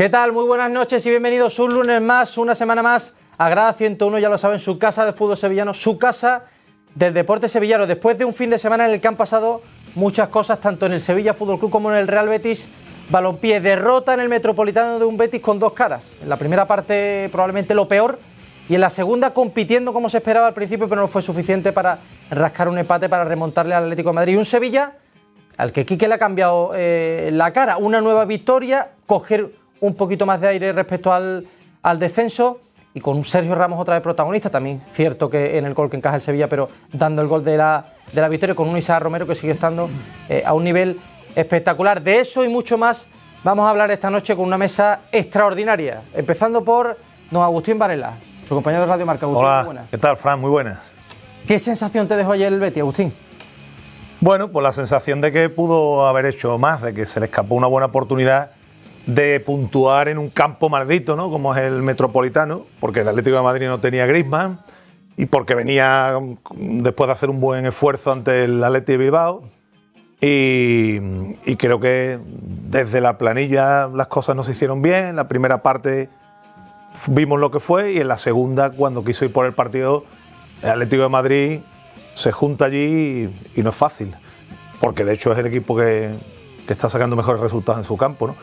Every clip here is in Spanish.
¿Qué tal? Muy buenas noches y bienvenidos un lunes más, una semana más a Grada 101, ya lo saben, su casa de fútbol sevillano, su casa del deporte sevillano. Después de un fin de semana en el que han pasado muchas cosas, tanto en el Sevilla Fútbol Club como en el Real Betis Balompié. Derrota en el Metropolitano de un Betis con dos caras. En la primera parte probablemente lo peor y en la segunda compitiendo como se esperaba al principio, pero no fue suficiente para rascar un empate, para remontarle al Atlético de Madrid. Y un Sevilla al que Quique le ha cambiado eh, la cara. Una nueva victoria, coger un poquito más de aire respecto al, al descenso y con un Sergio Ramos otra vez protagonista, también cierto que en el gol que encaja el Sevilla, pero dando el gol de la, de la victoria con un Isaac Romero que sigue estando eh, a un nivel espectacular. De eso y mucho más vamos a hablar esta noche con una mesa extraordinaria, empezando por don Agustín Varela, su compañero de Radio Marca. Hola, muy buenas. ¿qué tal, Fran? Muy buenas. ¿Qué sensación te dejó ayer el Betty, Agustín? Bueno, pues la sensación de que pudo haber hecho más, de que se le escapó una buena oportunidad de puntuar en un campo maldito, ¿no? Como es el Metropolitano, porque el Atlético de Madrid no tenía Griezmann y porque venía um, después de hacer un buen esfuerzo ante el Atlético de Bilbao. Y, creo que desde la planilla las cosas no se hicieron bien. En la primera parte vimos lo que fue y en la segunda, cuando quiso ir por el partido, el Atlético de Madrid se junta allí y, y no es fácil, porque de hecho es el equipo que, que está sacando mejores resultados en su campo. ¿no?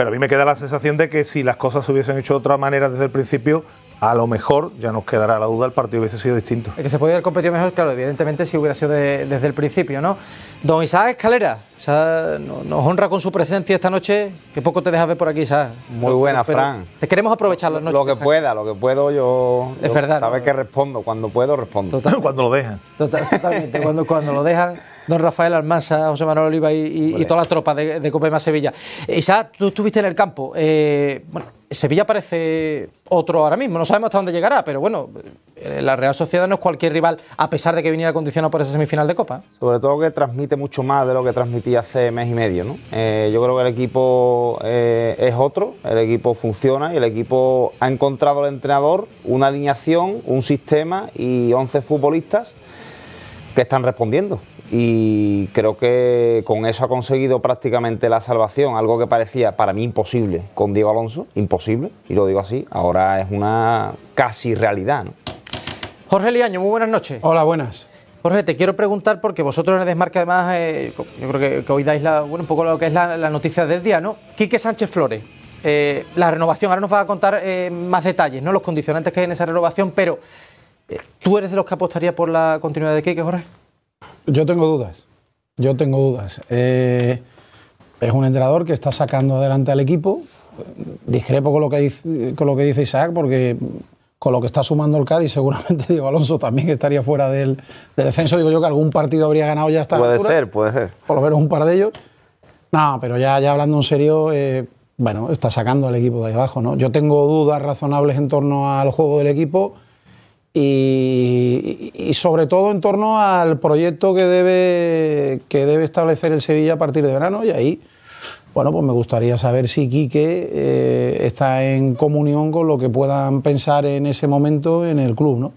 Pero a mí me queda la sensación de que si las cosas se hubiesen hecho de otra manera desde el principio, a lo mejor ya nos quedará la duda, el partido hubiese sido distinto. El que se podía haber competido mejor, claro, evidentemente si hubiera sido desde el principio, ¿no? Don Isaac Escalera, sea, nos honra con su presencia esta noche, que poco te dejas ver por aquí, Isaac. Muy buena, Fran. Te queremos aprovechar la noche. Lo que, pueda, lo que puedo yo... Es verdad. Sabes que respondo, cuando puedo respondo. Total, cuando lo dejan. Total, totalmente, cuando, cuando lo dejan don Rafael Almasa, José Manuel Oliva y, todas las tropas toda la tropa de, de más Sevilla. Eh, Isaac, tú estuviste en el campo. Eh, Sevilla parece otro ahora mismo, no sabemos hasta dónde llegará, pero bueno, eh, la Real Sociedad no es cualquier rival, a pesar de que viniera condicionado por esa semifinal de Copa. Sobre todo que transmite mucho más de lo que transmitía hace mes y medio, yo creo que el equipo es otro, el equipo funciona y el equipo ha encontrado al entrenador una alineación, un sistema y 11 futbolistas que están respondiendo. Y creo que con eso ha conseguido prácticamente la salvación, algo que parecía para mí imposible con Diego Alonso, imposible, y lo digo así, ahora es una casi realidad. Jorge Liaño, muy buenas noches. Hola, buenas. Jorge, te quiero preguntar porque vosotros en Desmarca además, eh, yo creo que, hoy dais la, un poco lo que es la, noticia del día, ¿no? Quique Sánchez Flores, eh, la renovación, ahora nos va a contar eh, más detalles, ¿no? Los condicionantes que hay en esa renovación, pero ¿Tú eres de los que apostaría por la continuidad de Keke Jorge? Yo tengo dudas. Yo tengo dudas. Eh, es un entrenador que está sacando adelante al equipo. Discrepo con lo que dice, con Isaac, porque con lo que está sumando el Cádiz, seguramente Diego Alonso también estaría fuera del, descenso. Digo yo que algún partido habría ganado ya hasta Puede ser, puede ser. Por lo menos un par de ellos. No, pero ya, ya hablando en serio, eh, bueno, está sacando al equipo de ahí abajo, ¿no? Yo tengo dudas razonables en torno al juego del equipo y, sobre todo en torno al proyecto que debe, que debe establecer el Sevilla a partir de verano y ahí, bueno, pues me gustaría saber si Quique eh, está en comunión con lo que puedan pensar en ese momento en el club, ¿no?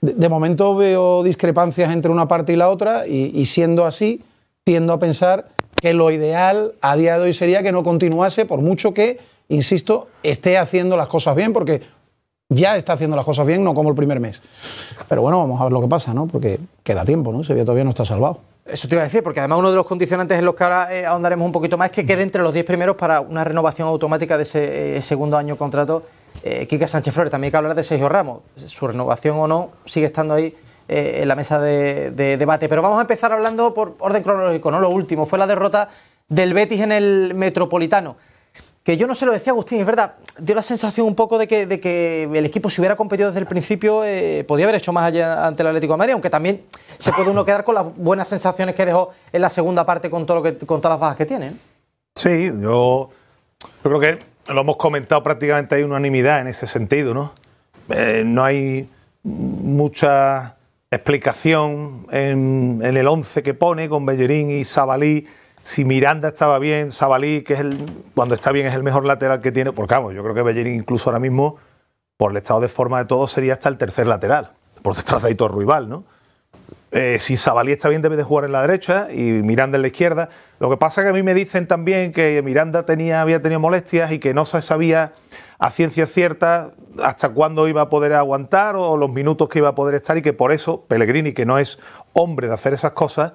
De, momento veo discrepancias entre una parte y la otra y, y, siendo así, tiendo a pensar que lo ideal a día de hoy sería que no continuase por mucho que, insisto, esté haciendo las cosas bien, porque ya está haciendo las cosas bien, no como el primer mes. Pero bueno, vamos a ver lo que pasa, ¿no? Porque queda tiempo, ¿no? Sevilla todavía no está salvado. Eso te iba a decir, porque además uno de los condicionantes en los que ahora eh, ahondaremos un poquito más es que quede entre los 10 primeros para una renovación automática de ese eh, segundo año contrato. Kika eh, Sánchez Flores, también hay que hablar de Sergio Ramos. Su renovación o no sigue estando ahí en la mesa de, de, debate. Pero vamos a empezar hablando por orden cronológico, ¿no? Lo último fue la derrota del Betis en el Metropolitano yo no se lo decía Agustín, es verdad, dio la sensación un poco de que, el equipo si hubiera competido desde el principio eh, podía haber hecho más allá ante el Atlético de Madrid, aunque también se puede uno quedar con las buenas sensaciones que dejó en la segunda parte con, todo lo que, con todas las bajas que tiene. ¿eh? Sí, yo, creo que lo hemos comentado prácticamente hay unanimidad en ese sentido, ¿no? Eh, no hay mucha explicación en, en el 11 que pone con Bellerín y Sabalí si Miranda estaba bien, Sabalí, que es el, cuando está bien es el mejor lateral que tiene, porque vamos, yo creo que Bellerín incluso ahora mismo, por el estado de forma de todos, sería hasta el tercer lateral, por detrás de Aitor ¿no? Eh, si Sabalí está bien, debe de jugar en la derecha y Miranda en la izquierda. Lo que pasa es que a mí me dicen también que Miranda tenía, había tenido molestias y que no se sabía a ciencia cierta hasta cuándo iba a poder aguantar o los minutos que iba a poder estar y que por eso Pellegrini, que no es hombre de hacer esas cosas,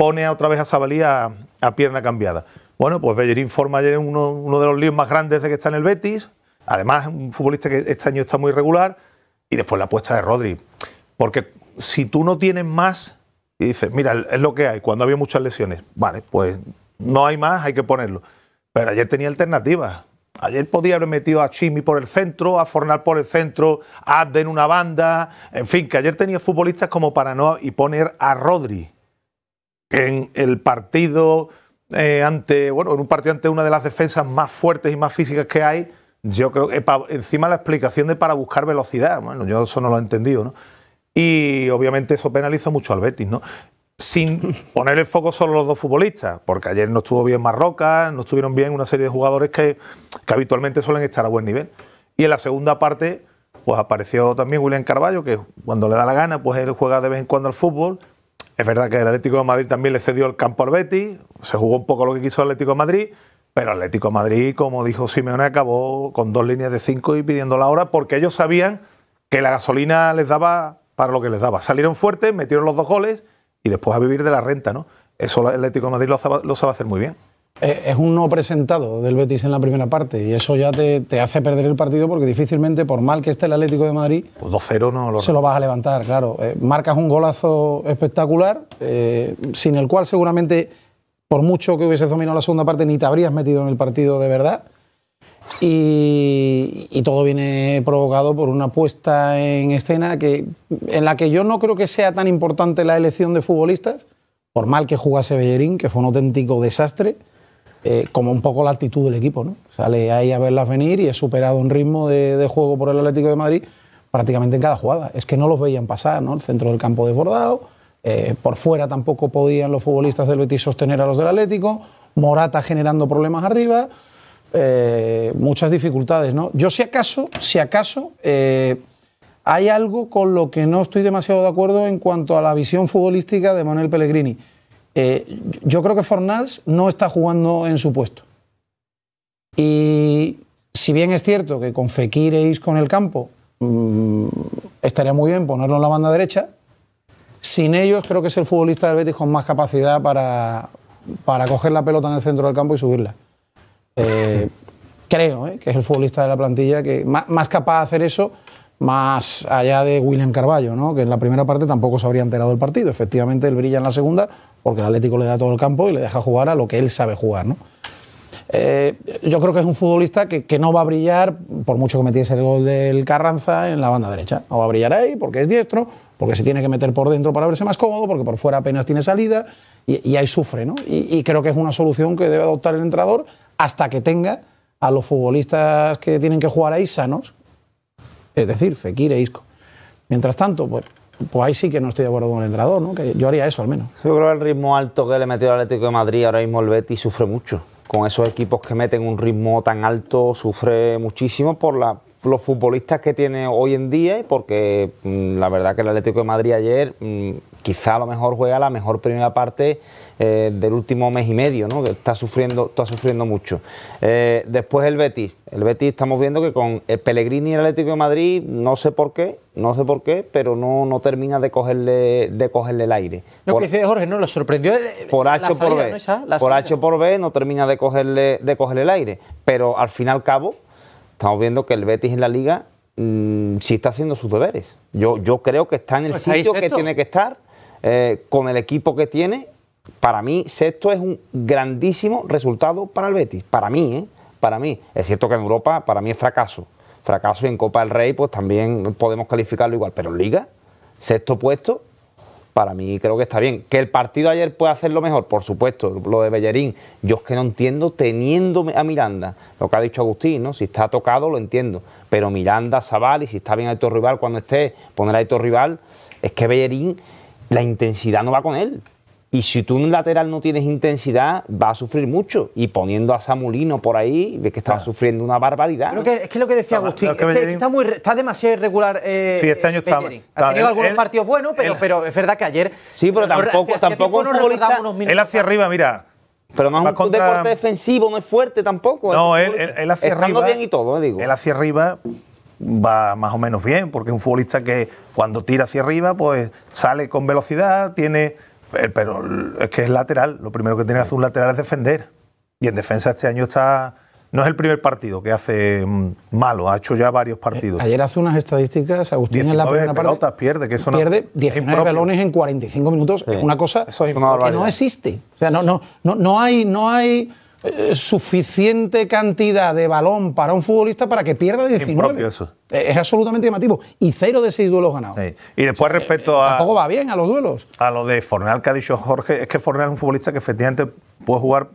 pone otra vez a Sabalía a, pierna cambiada. Bueno, pues Bellerín forma ayer uno, uno de los líos más grandes de que está en el Betis. Además, un futbolista que este año está muy regular. Y después la apuesta de Rodri. Porque si tú no tienes más y dices, mira, es lo que hay, cuando había muchas lesiones, vale, pues no hay más, hay que ponerlo. Pero ayer tenía alternativas. Ayer podía haber metido a Chimi por el centro, a Fornal por el centro, a Adden una banda, en fin, que ayer tenía futbolistas como para no y poner a Rodri en el partido eh, ante, bueno, en un partido ante una de las defensas más fuertes y más físicas que hay, yo creo que encima la explicación de para buscar velocidad, bueno, yo eso no lo he entendido, ¿no? Y obviamente eso penaliza mucho al Betis, ¿no? Sin poner el foco solo los dos futbolistas, porque ayer no estuvo bien Marroca, no estuvieron bien una serie de jugadores que, que habitualmente suelen estar a buen nivel. Y en la segunda parte, pues apareció también William Carballo, que cuando le da la gana, pues él juega de vez en cuando al fútbol es verdad que el Atlético de Madrid también le cedió el campo al Betis, se jugó un poco lo que quiso el Atlético de Madrid, pero Atlético de Madrid, como dijo Simeone, acabó con dos líneas de cinco y pidiendo la hora porque ellos sabían que la gasolina les daba para lo que les daba. Salieron fuertes, metieron los dos goles y después a vivir de la renta, ¿no? Eso el Atlético de Madrid lo lo sabe hacer muy bien. Eh, es un no presentado del Betis en la primera parte y eso ya te, hace perder el partido porque difícilmente, por mal que esté el Atlético de Madrid, pues no se lo vas a levantar, claro. Eh, marcas un golazo espectacular, eh, sin el cual seguramente, por mucho que hubieses dominado la segunda parte, ni te habrías metido en el partido de verdad. Y, y, todo viene provocado por una puesta en escena que, en la que yo no creo que sea tan importante la elección de futbolistas, por mal que jugase Bellerín, que fue un auténtico desastre eh, como un poco la actitud del equipo. ¿no? Sale ahí a verlas venir y he superado un ritmo de, juego por el Atlético de Madrid prácticamente en cada jugada. Es que no los veían pasar, ¿no? el centro del campo desbordado, eh, por fuera tampoco podían los futbolistas del Betis sostener a los del Atlético, Morata generando problemas arriba, eh, muchas dificultades. ¿no? Yo si acaso, si acaso... hay algo con lo que no estoy demasiado de acuerdo en cuanto a la visión futbolística de Manuel Pellegrini eh, yo creo que Fornals no está jugando en su puesto. Y si bien es cierto que con Fekir e el campo mm, estaría muy bien ponerlo en la banda derecha, sin ellos creo que es el futbolista del Betis con más capacidad para, coger la pelota en el centro del campo y subirla. Eh, creo eh, que es el futbolista de la plantilla que más capaz de hacer eso más allá de William Carballo, ¿no? que en la primera parte tampoco se habría enterado del partido. Efectivamente, él brilla en la segunda porque el Atlético le da todo el campo y le deja jugar a lo que él sabe jugar. ¿no? Eh, yo creo que es un futbolista que, no va a brillar, por mucho que metiese el gol del Carranza en la banda derecha. No va a brillar ahí porque es diestro, porque se tiene que meter por dentro para verse más cómodo, porque por fuera apenas tiene salida y, ahí sufre. ¿no? Y, y creo que es una solución que debe adoptar el entrenador hasta que tenga a los futbolistas que tienen que jugar ahí sanos es decir, Fekir e Isco. Mientras tanto, pues, pues ahí sí que no estoy de acuerdo con el entrenador, ¿no? que yo haría eso al menos. Yo creo que el ritmo alto que le metió el Atlético de Madrid ahora mismo el Betis sufre mucho. Con esos equipos que meten un ritmo tan alto sufre muchísimo por la, los futbolistas que tiene hoy en día y porque mm, la verdad que el Atlético de Madrid ayer mm, quizá a lo mejor juega la mejor primera parte eh, del último mes y medio, ¿no? que está sufriendo, está sufriendo mucho. Eh, después el Betis. El Betis estamos viendo que con el Pellegrini y el Atlético de Madrid, no sé por qué, no sé por qué, pero no, no termina de cogerle, de cogerle el aire. Lo que dice Jorge, ¿no? Lo sorprendió por H por B. ¿no? por H por B no termina de cogerle, de cogerle el aire. Pero al fin y al cabo, estamos viendo que el Betis en la liga mm, sí está haciendo sus deberes. Yo, yo creo que está en el sitio que tiene que estar, eh, con el equipo que tiene para mí sexto es un grandísimo resultado para el Betis, para mí, ¿eh? para mí. Es cierto que en Europa para mí es fracaso, fracaso y en Copa del Rey pues también podemos calificarlo igual, pero en Liga, sexto puesto, para mí creo que está bien. Que el partido ayer puede hacerlo mejor, por supuesto, lo de Bellerín, yo es que no entiendo teniéndome a Miranda, lo que ha dicho Agustín, ¿no? si está tocado lo entiendo, pero Miranda, Zabal y si está bien a Rival cuando esté, poner a Rival, es que Bellerín, la intensidad no va con él. Y si tú en lateral no tienes intensidad, va a sufrir mucho. Y poniendo a Samulino por ahí, ves que estaba sufriendo una barbaridad. que, es que lo que decía Agustín, está, demasiado irregular. Eh, sí, este año está. Ha tenido algunos partidos buenos, pero, pero es verdad que ayer. Sí, pero tampoco, tampoco él hacia arriba, mira. Pero no es un deporte defensivo, no es fuerte tampoco. No, él, hacia arriba. bien y todo, eh, digo. Él hacia arriba va más o menos bien, porque es un futbolista que cuando tira hacia arriba, pues sale con velocidad, tiene eh, pero es que es lateral. Lo primero que tiene que hacer un lateral es defender. Y en defensa este año está. No es el primer partido que hace mm, malo, ha hecho ya varios eh, partidos. Ayer hace unas estadísticas, Agustín, en la primera parte. pierde, que eso Pierde 19 balones en 45 minutos, es una cosa que no existe. O sea, no, no, no, no hay. No hay eh, suficiente cantidad de balón para un futbolista para que pierda 19. Eh, es, absolutamente llamativo. Y cero de seis duelos ganados. Y después eh, respecto a... Tampoco va bien a los duelos. A lo de Fornal que ha dicho Jorge, es que Fornal es un futbolista que efectivamente puede jugar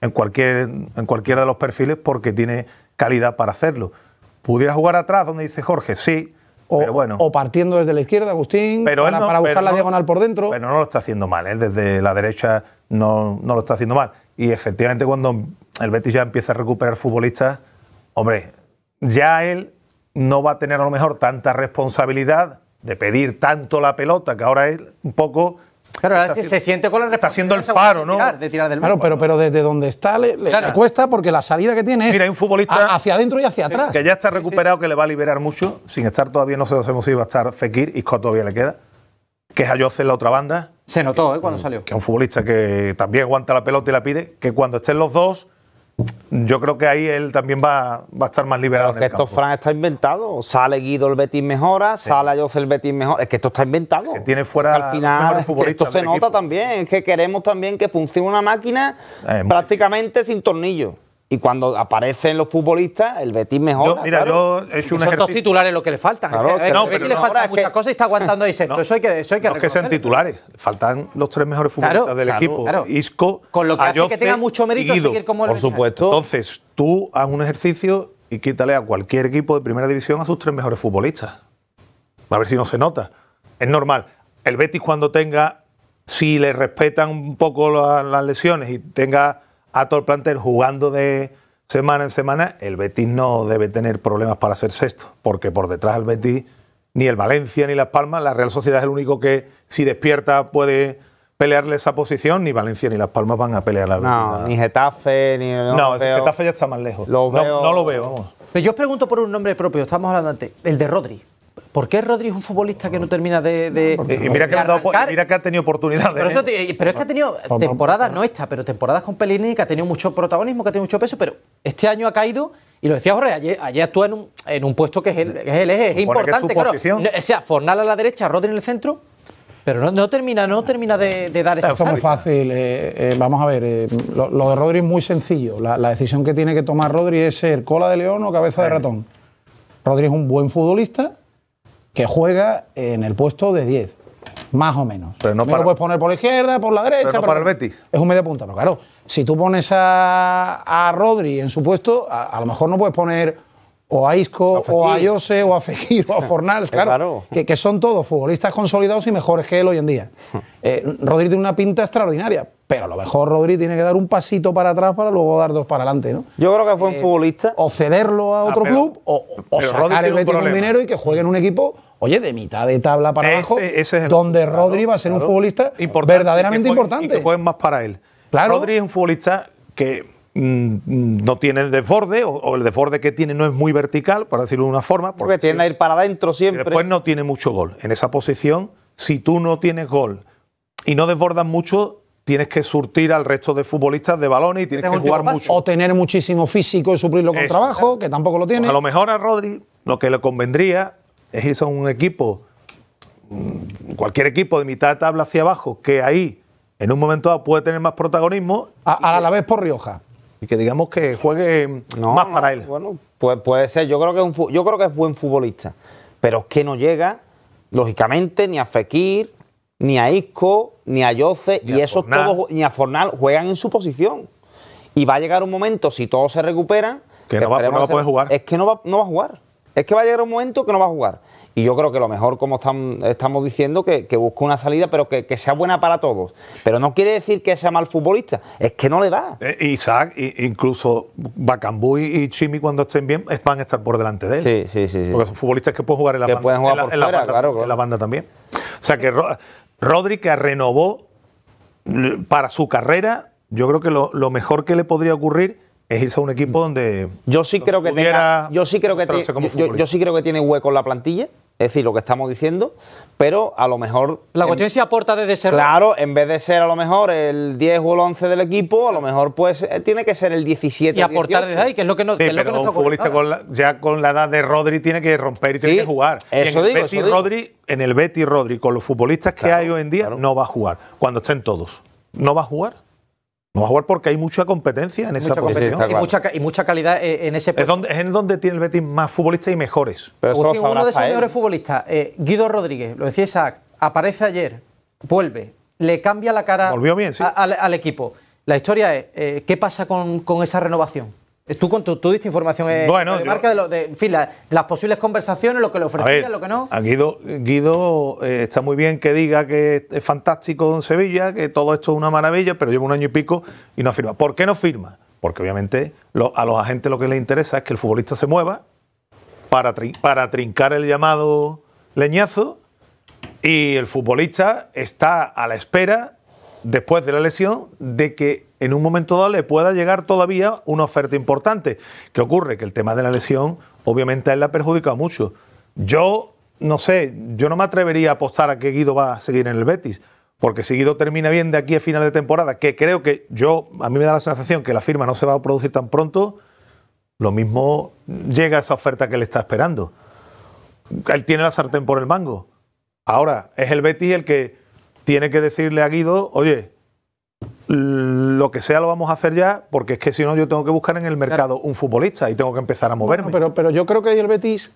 en, cualquier, en cualquiera de los perfiles porque tiene calidad para hacerlo. ¿Pudiera jugar atrás donde dice Jorge? Sí. O, bueno. o, partiendo desde la izquierda, Agustín, para, para buscar la diagonal por dentro. Pero no lo está haciendo mal, ¿eh? desde la derecha no, no, lo está haciendo mal. Y efectivamente, cuando el Betis ya empieza a recuperar futbolistas, hombre, ya él no va a tener a lo mejor tanta responsabilidad de pedir tanto la pelota, que ahora es un poco Claro, se siente con la Está haciendo el faro, ¿no? De tirar, de tirar del claro, pero, pero desde donde está le, cuesta porque la salida que tiene es Mira, un futbolista hacia adentro y hacia atrás. Que ya está recuperado, que le va a liberar mucho, sin estar todavía, no sabemos si va a estar Fekir, y Isco todavía le queda, que es a en la otra banda, se notó, ¿eh? Cuando salió. Que un futbolista que también aguanta la pelota y la pide, que cuando estén los dos, yo creo que ahí él también va, a estar más liberado. es que esto, está inventado. Sale Guido el Betis mejora, sale José el Betis mejora. Es que esto está inventado. que tiene fuera al final, Esto se nota también. Es que queremos también que funcione una máquina eh, prácticamente sin tornillos. Y cuando aparecen los futbolistas, el Betis mejora. Son dos titulares lo que le faltan. el Betis le faltan muchas cosas y está aguantando ahí sexto. No, eso hay que, no es que sean titulares. Faltan los tres mejores futbolistas del equipo. Isco, Con lo que hace que tenga mucho mérito seguir como el Por supuesto. Entonces, tú haz un ejercicio y quítale a cualquier equipo de primera división a sus tres mejores futbolistas. A ver si no se nota. Es normal. El Betis cuando tenga, si le respetan un poco las lesiones y tenga a todo plantel jugando de semana en semana, el Betis no debe tener problemas para ser sexto, porque por detrás del Betis, ni el Valencia ni Las Palmas, la Real Sociedad es el único que si despierta puede pelearle esa posición, ni Valencia ni Las Palmas van a pelear la No, ni Getafe, ni... No, Getafe ya está más lejos. No, lo veo, Pero yo os pregunto por un nombre propio, estamos hablando antes, el de Rodri. ¿Por qué Rodri es un futbolista que no termina de. y mira, que ha tenido oportunidades. Pero, ¿eh? pero es que ha tenido temporadas, no esta, pero temporadas con Pelini, que ha tenido mucho protagonismo, que ha tenido mucho peso, pero este año ha caído. Y lo decía Jorge, ayer, actúa en un, puesto que es el, es, eje, es importante. claro. O sea, Fornal a la derecha, Rodri en el centro. Pero no, termina, no termina de, dar esa es muy fácil. Eh, eh, vamos a ver, lo, de Rodri es muy sencillo. La, la, decisión que tiene que tomar Rodri es ser cola de león o cabeza de ratón. Rodri es un buen futbolista, que juega en el puesto de 10, más o menos. Pero no puedes poner por la izquierda, por la derecha. Pero el Betis. Es un medio punta, pero claro, si tú pones a, a Rodri en su puesto, a lo mejor no puedes poner o a Isco, o a Jose, o a Fekir, o a Fornals, claro, Que, que, son todos futbolistas consolidados y mejores que él hoy en día. Eh, Rodri tiene una pinta extraordinaria, pero a lo mejor Rodri tiene que dar un pasito para atrás para luego dar dos para adelante, ¿no? Yo creo que fue un eh, futbolista... O cederlo a ah, otro club, o, o sacar el Betis un dinero y que juegue en un equipo oye, de mitad de tabla para abajo, donde Rodri va a ser un futbolista verdaderamente importante. Y que juegue más para él. Claro. Rodri es un futbolista que Mm, no tiene el desborde o, el desborde que tiene no es muy vertical, para decirlo de una forma. Porque, tiene que ir para adentro siempre. después no tiene mucho gol. En esa posición, si tú no tienes gol y no desbordas mucho, tienes que surtir al resto de futbolistas de balones y tienes que jugar mucho. O tener muchísimo físico y suplirlo con trabajo, que tampoco lo tiene. Pues a lo mejor a Rodri lo que le convendría es irse a un equipo, mm, cualquier equipo de mitad de tabla hacia abajo, que ahí en un momento dado puede tener más protagonismo. a la vez por Rioja y que digamos que juegue más para él. Bueno, pues puede ser. Yo creo que es buen futbolista, pero es que no llega lógicamente ni a Fekir, ni a Isco, ni a Yoce y a Fornal. todos ni a Fornal juegan en su posición. Y va a llegar un momento si todos se recuperan que, no, va, a poder jugar. Es que no va a jugar. Es que va a llegar un momento que no va a jugar. Y yo creo que lo mejor, como están, estamos diciendo, que, busque una salida, pero que, sea buena para todos. Pero no quiere decir que sea mal futbolista, es que no le da. Eh, Isaac, incluso Bacambú y Chimi, cuando estén bien, van a estar por delante de él. Sí, sí, sí. Porque son futbolistas que pueden jugar en la, banda, en, la, banda. también. O sea que Rodri, renovó para su carrera, yo creo que lo mejor que le podría ocurrir es irse a un equipo donde yo sí creo que yo sí creo que yo, sí creo que tiene hueco en la plantilla es decir lo que estamos diciendo pero a lo mejor la cuestión es si aporta desde ser claro en vez de ser a lo mejor el 10 o el 11 del equipo a lo mejor pues eh, tiene que ser el 17 y aportar desde ahí que es lo que no sí, pero un futbolista ya con la edad de Rodri tiene que romper y tiene que jugar eso digo, Rodri en el Betty Rodri con los futbolistas que hay hoy en día no va a jugar cuando estén todos no va a jugar no a jugar porque hay mucha competencia en esa Y, mucha, calidad eh, en ese puesto. Es, donde, en donde tiene el Betis más futbolistas y mejores. uno de esos mejores futbolistas, eh, Guido Rodríguez, lo decía Isaac, aparece ayer, vuelve, le cambia la cara al, equipo. La historia es, eh, ¿qué pasa con esa renovación? Eh, tú, diste información de eh, eh, marca de, las posibles conversaciones, lo que le ofrecían, lo que no. A Guido, Guido está muy bien que diga que es fantástico en Sevilla, que todo esto es una maravilla, pero lleva un año y pico y no firma. ¿Por qué no firma? Porque obviamente a los agentes lo que les interesa es que el futbolista se mueva para trincar el llamado leñazo y el futbolista está a la espera, después de la lesión, de que en un momento dado le pueda llegar todavía una oferta importante. ¿Qué ocurre? Que el tema de la lesión, obviamente, a él le ha perjudicado mucho. Yo, no sé, yo no me atrevería a apostar a que Guido va a seguir en el Betis, porque si Guido termina bien de aquí a final de temporada, que creo que yo, a mí me da la sensación que la firma no se va a producir tan pronto, lo mismo llega a esa oferta que le está esperando. Él tiene la sartén por el mango. Ahora, es el Betis el que tiene que decirle a Guido, oye, lo que sea lo vamos a hacer ya, porque es que si no yo tengo que buscar en el mercado un futbolista y tengo que empezar a moverme. pero, pero yo creo que el Betis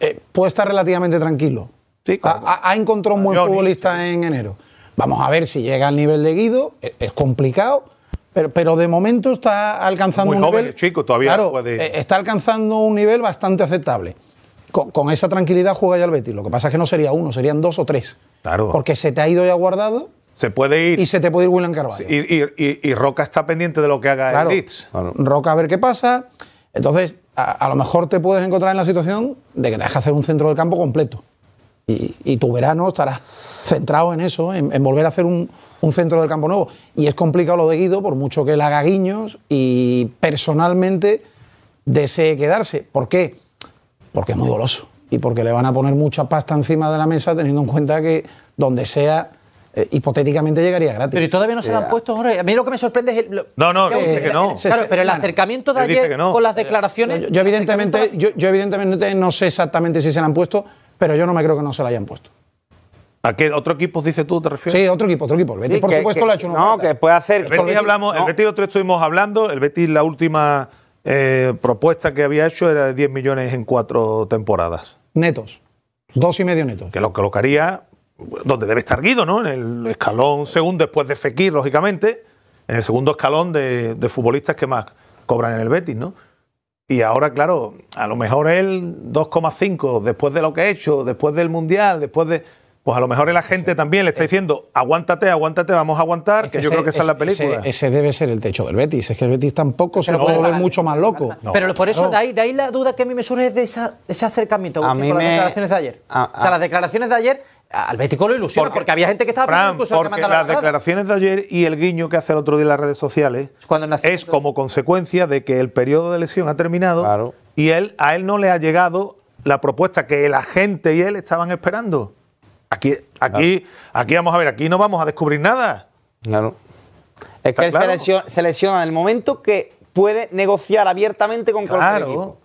eh, puede estar relativamente tranquilo. Sí, ha, encontrado un buen futbolista en enero. Vamos a ver si llega al nivel de Guido, e, es, complicado, pero, de momento está alcanzando un joven, nivel. chico, todavía e, Está alcanzando un nivel bastante aceptable. Con, con, esa tranquilidad juega ya el Betis. Lo que pasa es que no sería uno, serían dos o tres. Claro. Porque se te ha ido ya guardado se puede ir. Y se te puede ir William Carvalho. Y, Roca está pendiente de lo que haga el Leeds. Roca a ver qué pasa. Entonces, a, lo mejor te puedes encontrar en la situación de que te dejas hacer un centro del campo completo. Y, tu verano estará centrado en eso, en, volver a hacer un, centro del campo nuevo. Y es complicado lo de Guido, por mucho que él haga guiños y personalmente desee quedarse. ¿Por qué? Porque es muy goloso y porque le van a poner mucha pasta encima de la mesa teniendo en cuenta que donde sea eh, hipotéticamente llegaría gratis. Pero y todavía no se la han eh, puesto, Jorge. A mí lo que me sorprende es el. no, no, no. Claro, pero el acercamiento de ayer con las declaraciones. Yo, evidentemente, yo, evidentemente no sé exactamente si se la han puesto, pero yo no me creo que no se la hayan puesto. ¿A qué otro equipo dices tú, te refieres? Sí, otro equipo, otro equipo. El Betis, por supuesto, lo ha hecho No, que puede hacer. El Betis, hablamos, el otro estuvimos hablando, el Betis la última eh, propuesta que había hecho era de 10 millones en cuatro temporadas. Netos. Dos y medio netos. Que lo colocaría donde debe estar Guido, ¿no? En el escalón segundo, después de Fekir, lógicamente, en el segundo escalón de, futbolistas que más cobran en el Betis, ¿no? Y ahora, claro, a lo mejor él 2,5, después de lo que ha hecho, después del Mundial, después de pues a lo mejor el agente también le está eh. diciendo, aguántate, aguántate, vamos a aguantar, que, yo creo que esa es la película. Ese, debe ser el techo del Betis, es que el Betis tampoco se lo puede volver mucho más loco. Pero por eso, de, ahí, la duda que a mí me surge es de, ese acercamiento, con las declaraciones de ayer. o sea, las declaraciones de ayer, al Betis lo ilusiona, porque, había gente que estaba Fran, porque la las declaraciones de ayer y el guiño que hace el otro día en las redes sociales es como consecuencia de que el periodo de lesión ha terminado y él, a él no le ha llegado la propuesta que la gente y él estaban esperando. Aquí, aquí, aquí vamos a ver, aquí no vamos a descubrir nada. Claro. Es que él selecciona en el momento que puede negociar abiertamente con claro.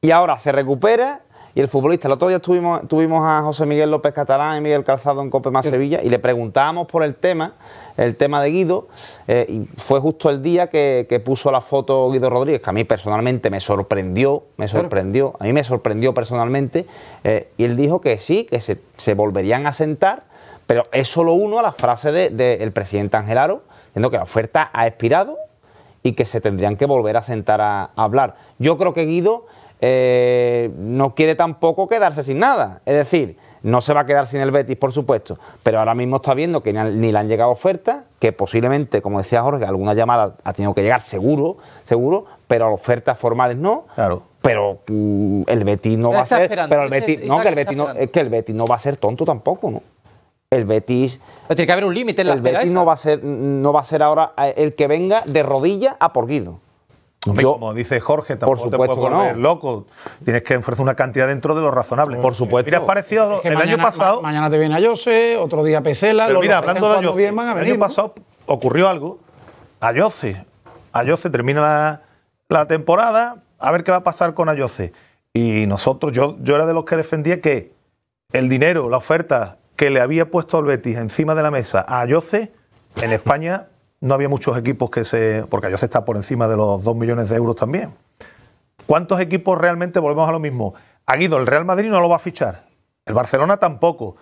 Y ahora se recupera y el futbolista, el otro día tuvimos, a José Miguel López Catalán y Miguel Calzado en Cope Más Sevilla y le preguntábamos por el tema el tema de Guido. Eh, y fue justo el día que, puso la foto Guido Rodríguez, que a mí personalmente me sorprendió, me sorprendió, a mí me sorprendió personalmente. Eh, y él dijo que sí, que se, se, volverían a sentar, pero es solo uno a la frase del de, presidente Angelaro, diciendo que la oferta ha expirado y que se tendrían que volver a sentar a, hablar. Yo creo que Guido eh, no quiere tampoco quedarse sin nada. Es decir, no se va a quedar sin el Betis, por supuesto, pero ahora mismo está viendo que ni le han llegado ofertas, que posiblemente, como decía Jorge, alguna llamada ha tenido que llegar seguro, seguro, pero ofertas formales no. Claro. Pero mm, el Betis no va a ser, pero el Betis, no, que el no va a ser tonto tampoco, ¿no? el Betis. tiene que haber un límite en la El Betis no va, a ser, no va a ser ahora eh, el que venga de rodilla a por Guido como dice Jorge, tampoco te puedes volver loco. Tienes que ofrecer una cantidad dentro de lo razonable. Por supuesto. Mira, parecido el año pasado. mañana te viene a otro día Pesela. Pero mira, hablando de Jose, el año pasado ocurrió algo. A Jose, a termina la, temporada, a ver qué va a pasar con Ayose. Y nosotros, yo, era de los que defendía que el dinero, la oferta que le había puesto al Betis encima de la mesa a Ayose, en España no había muchos equipos que se. porque allá se está por encima de los 2 millones de euros también. ¿Cuántos equipos realmente volvemos a lo mismo? Aguido, el Real Madrid no lo va a fichar. El Barcelona tampoco.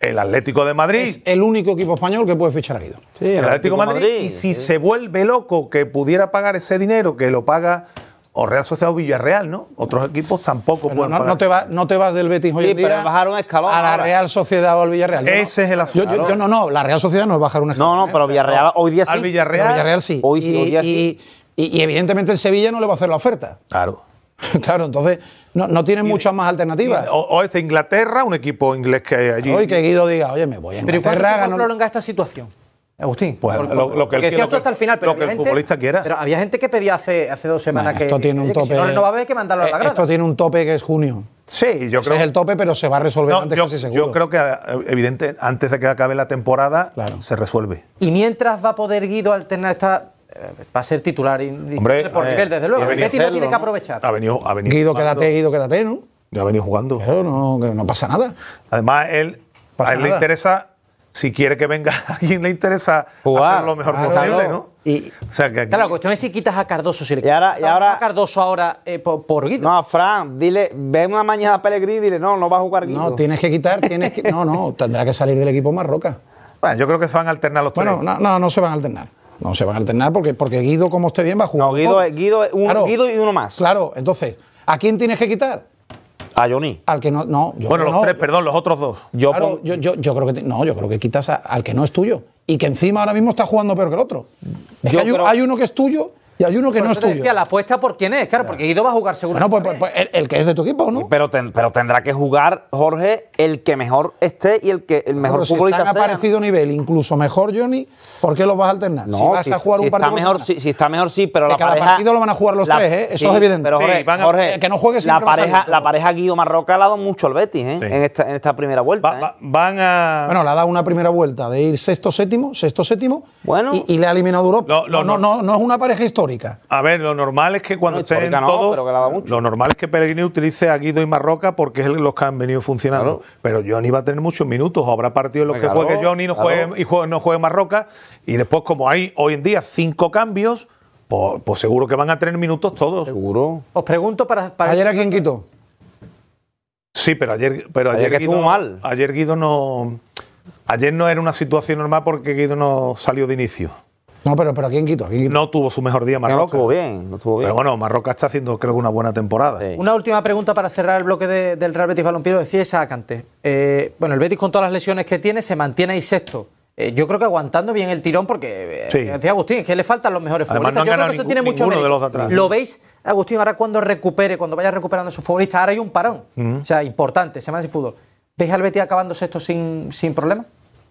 El Atlético de Madrid. Es el único equipo español que puede fichar a Guido. el, Atlético, de Madrid. Y si se vuelve loco que pudiera pagar ese dinero, que lo paga o Real Sociedad o Villarreal, ¿no? Otros equipos tampoco pueden no, No te, no te vas del Betis hoy en día bajar escalón, a la Real Sociedad o al Villarreal. Ese es el asunto. Yo, no, no, la Real Sociedad no es bajar un escalón. No, ¿eh? no, pero Villarreal hoy día sí. Al Villarreal, Villarreal sí. Hoy sí, y, hoy día sí. Y, evidentemente el Sevilla no le va a hacer la oferta. Claro. claro, entonces no, tienen muchas más alternativas. O, es este Inglaterra, un equipo inglés que hay allí. Hoy que Guido diga, oye, me voy a Inglaterra. ¿Pero cuánto se prolonga esta situación? Agustín, pues lo, que, el, futbolista quiera. Pero había gente que pedía hace, hace dos semanas que esto tiene un tope, No no a haber que mandarlo a la eh, grada. Esto tiene un tope que es junio. Sí, yo creo creo. es el tope, pero se va a resolver antes yo, Yo creo que, eh, evidente, antes de que acabe la temporada, claro. se resuelve. ¿Y mientras va a poder Guido alternar esta eh, va a ser titular Hombre, por nivel, desde luego. El tiene que aprovechar. Ha venido, ha venido Guido, quédate, Guido, quédate, ¿no? Ya ha venido jugando. Claro, no, no pasa nada. Además, él, a él le interesa si quiere que venga a quien le interesa, Jugar, lo mejor posible, ¿no? que Claro, la cuestión es si quitas a Cardoso. Si le y ahora, ahora, a Cardoso ahora eh, por, Guido. No, Fran, dile, ve una mañana a y dile, no, no va a jugar Guido. No, tienes que quitar, tienes que. No, no, tendrá que salir del equipo Marroca. Bueno, yo creo que se van a alternar los tres. no, no, no se van a alternar. No se van a alternar porque, porque Guido, como esté bien, va a jugar. No, Guido, Guido, un, Guido y uno más. Claro, entonces, ¿a quién tienes que quitar? ¿A ah, Johnny? Al que no. no bueno, los tres, perdón, los otros dos. Yo, yo, creo que. No, yo creo que quitas al que no es tuyo. Y que encima ahora mismo está jugando peor que el otro. Es hay, uno que es tuyo y hay uno que no es la apuesta por quién es, claro, porque Guido va a jugar seguro. No, pues, pues el, que es de tu equipo, ¿no? Pero, pero tendrá que jugar, Jorge, el que mejor esté y el que el mejor pero futbolista si están un parecido nivel, incluso mejor, Johnny, ¿por qué los vas a alternar? No, si vas a jugar un partido. Está mejor, si, está mejor, sí, pero la cada pareja. partido lo van a jugar los tres, ¿eh? Eso es evidente. Jorge, van que no juegue la pareja, la pareja Guido Marroca ha dado mucho al Betis, ¿eh? En, esta, en, esta, primera vuelta. ¿eh? van a. Bueno, le ha dado una primera vuelta de ir sexto, séptimo, sexto, séptimo. Bueno. Y, le ha eliminado Europa. no, no, no es una pareja histórica. A ver, lo normal es que cuando estén todos, lo normal es que Pellegrini utilice a Guido y Marroca porque es los que han venido funcionando. Pero Johnny va a tener muchos minutos, habrá partidos en los que juegue Johnny no y no juegue Marroca y después como hay hoy en día cinco cambios, pues, pues seguro que van a tener minutos todos. Seguro. Os pregunto para, ayer a quién quitó. Sí, pero ayer, pero ayer, mal. Ayer Guido no. Ayer no era una situación normal porque Guido no salió de inicio. No, pero, pero aquí en Quito, No tuvo su mejor día Marroca No estuvo bien, no estuvo bien. Pero bueno, Marroca está haciendo creo que una buena temporada. Una última pregunta para cerrar el bloque del Real Betis Balompié, decía esa eh, bueno, el Betis con todas las lesiones que tiene se mantiene ahí sexto. Eh, yo creo que aguantando bien el tirón porque eh, sí. Agustín, es que le faltan los mejores Además, futbolistas. yo creo Lo veis, Agustín, ahora cuando recupere, cuando vaya recuperando a sus futbolistas, ahora hay un parón. O sea, importante, semanas de fútbol. ¿Veis al Betis acabando sexto sin, sin problema?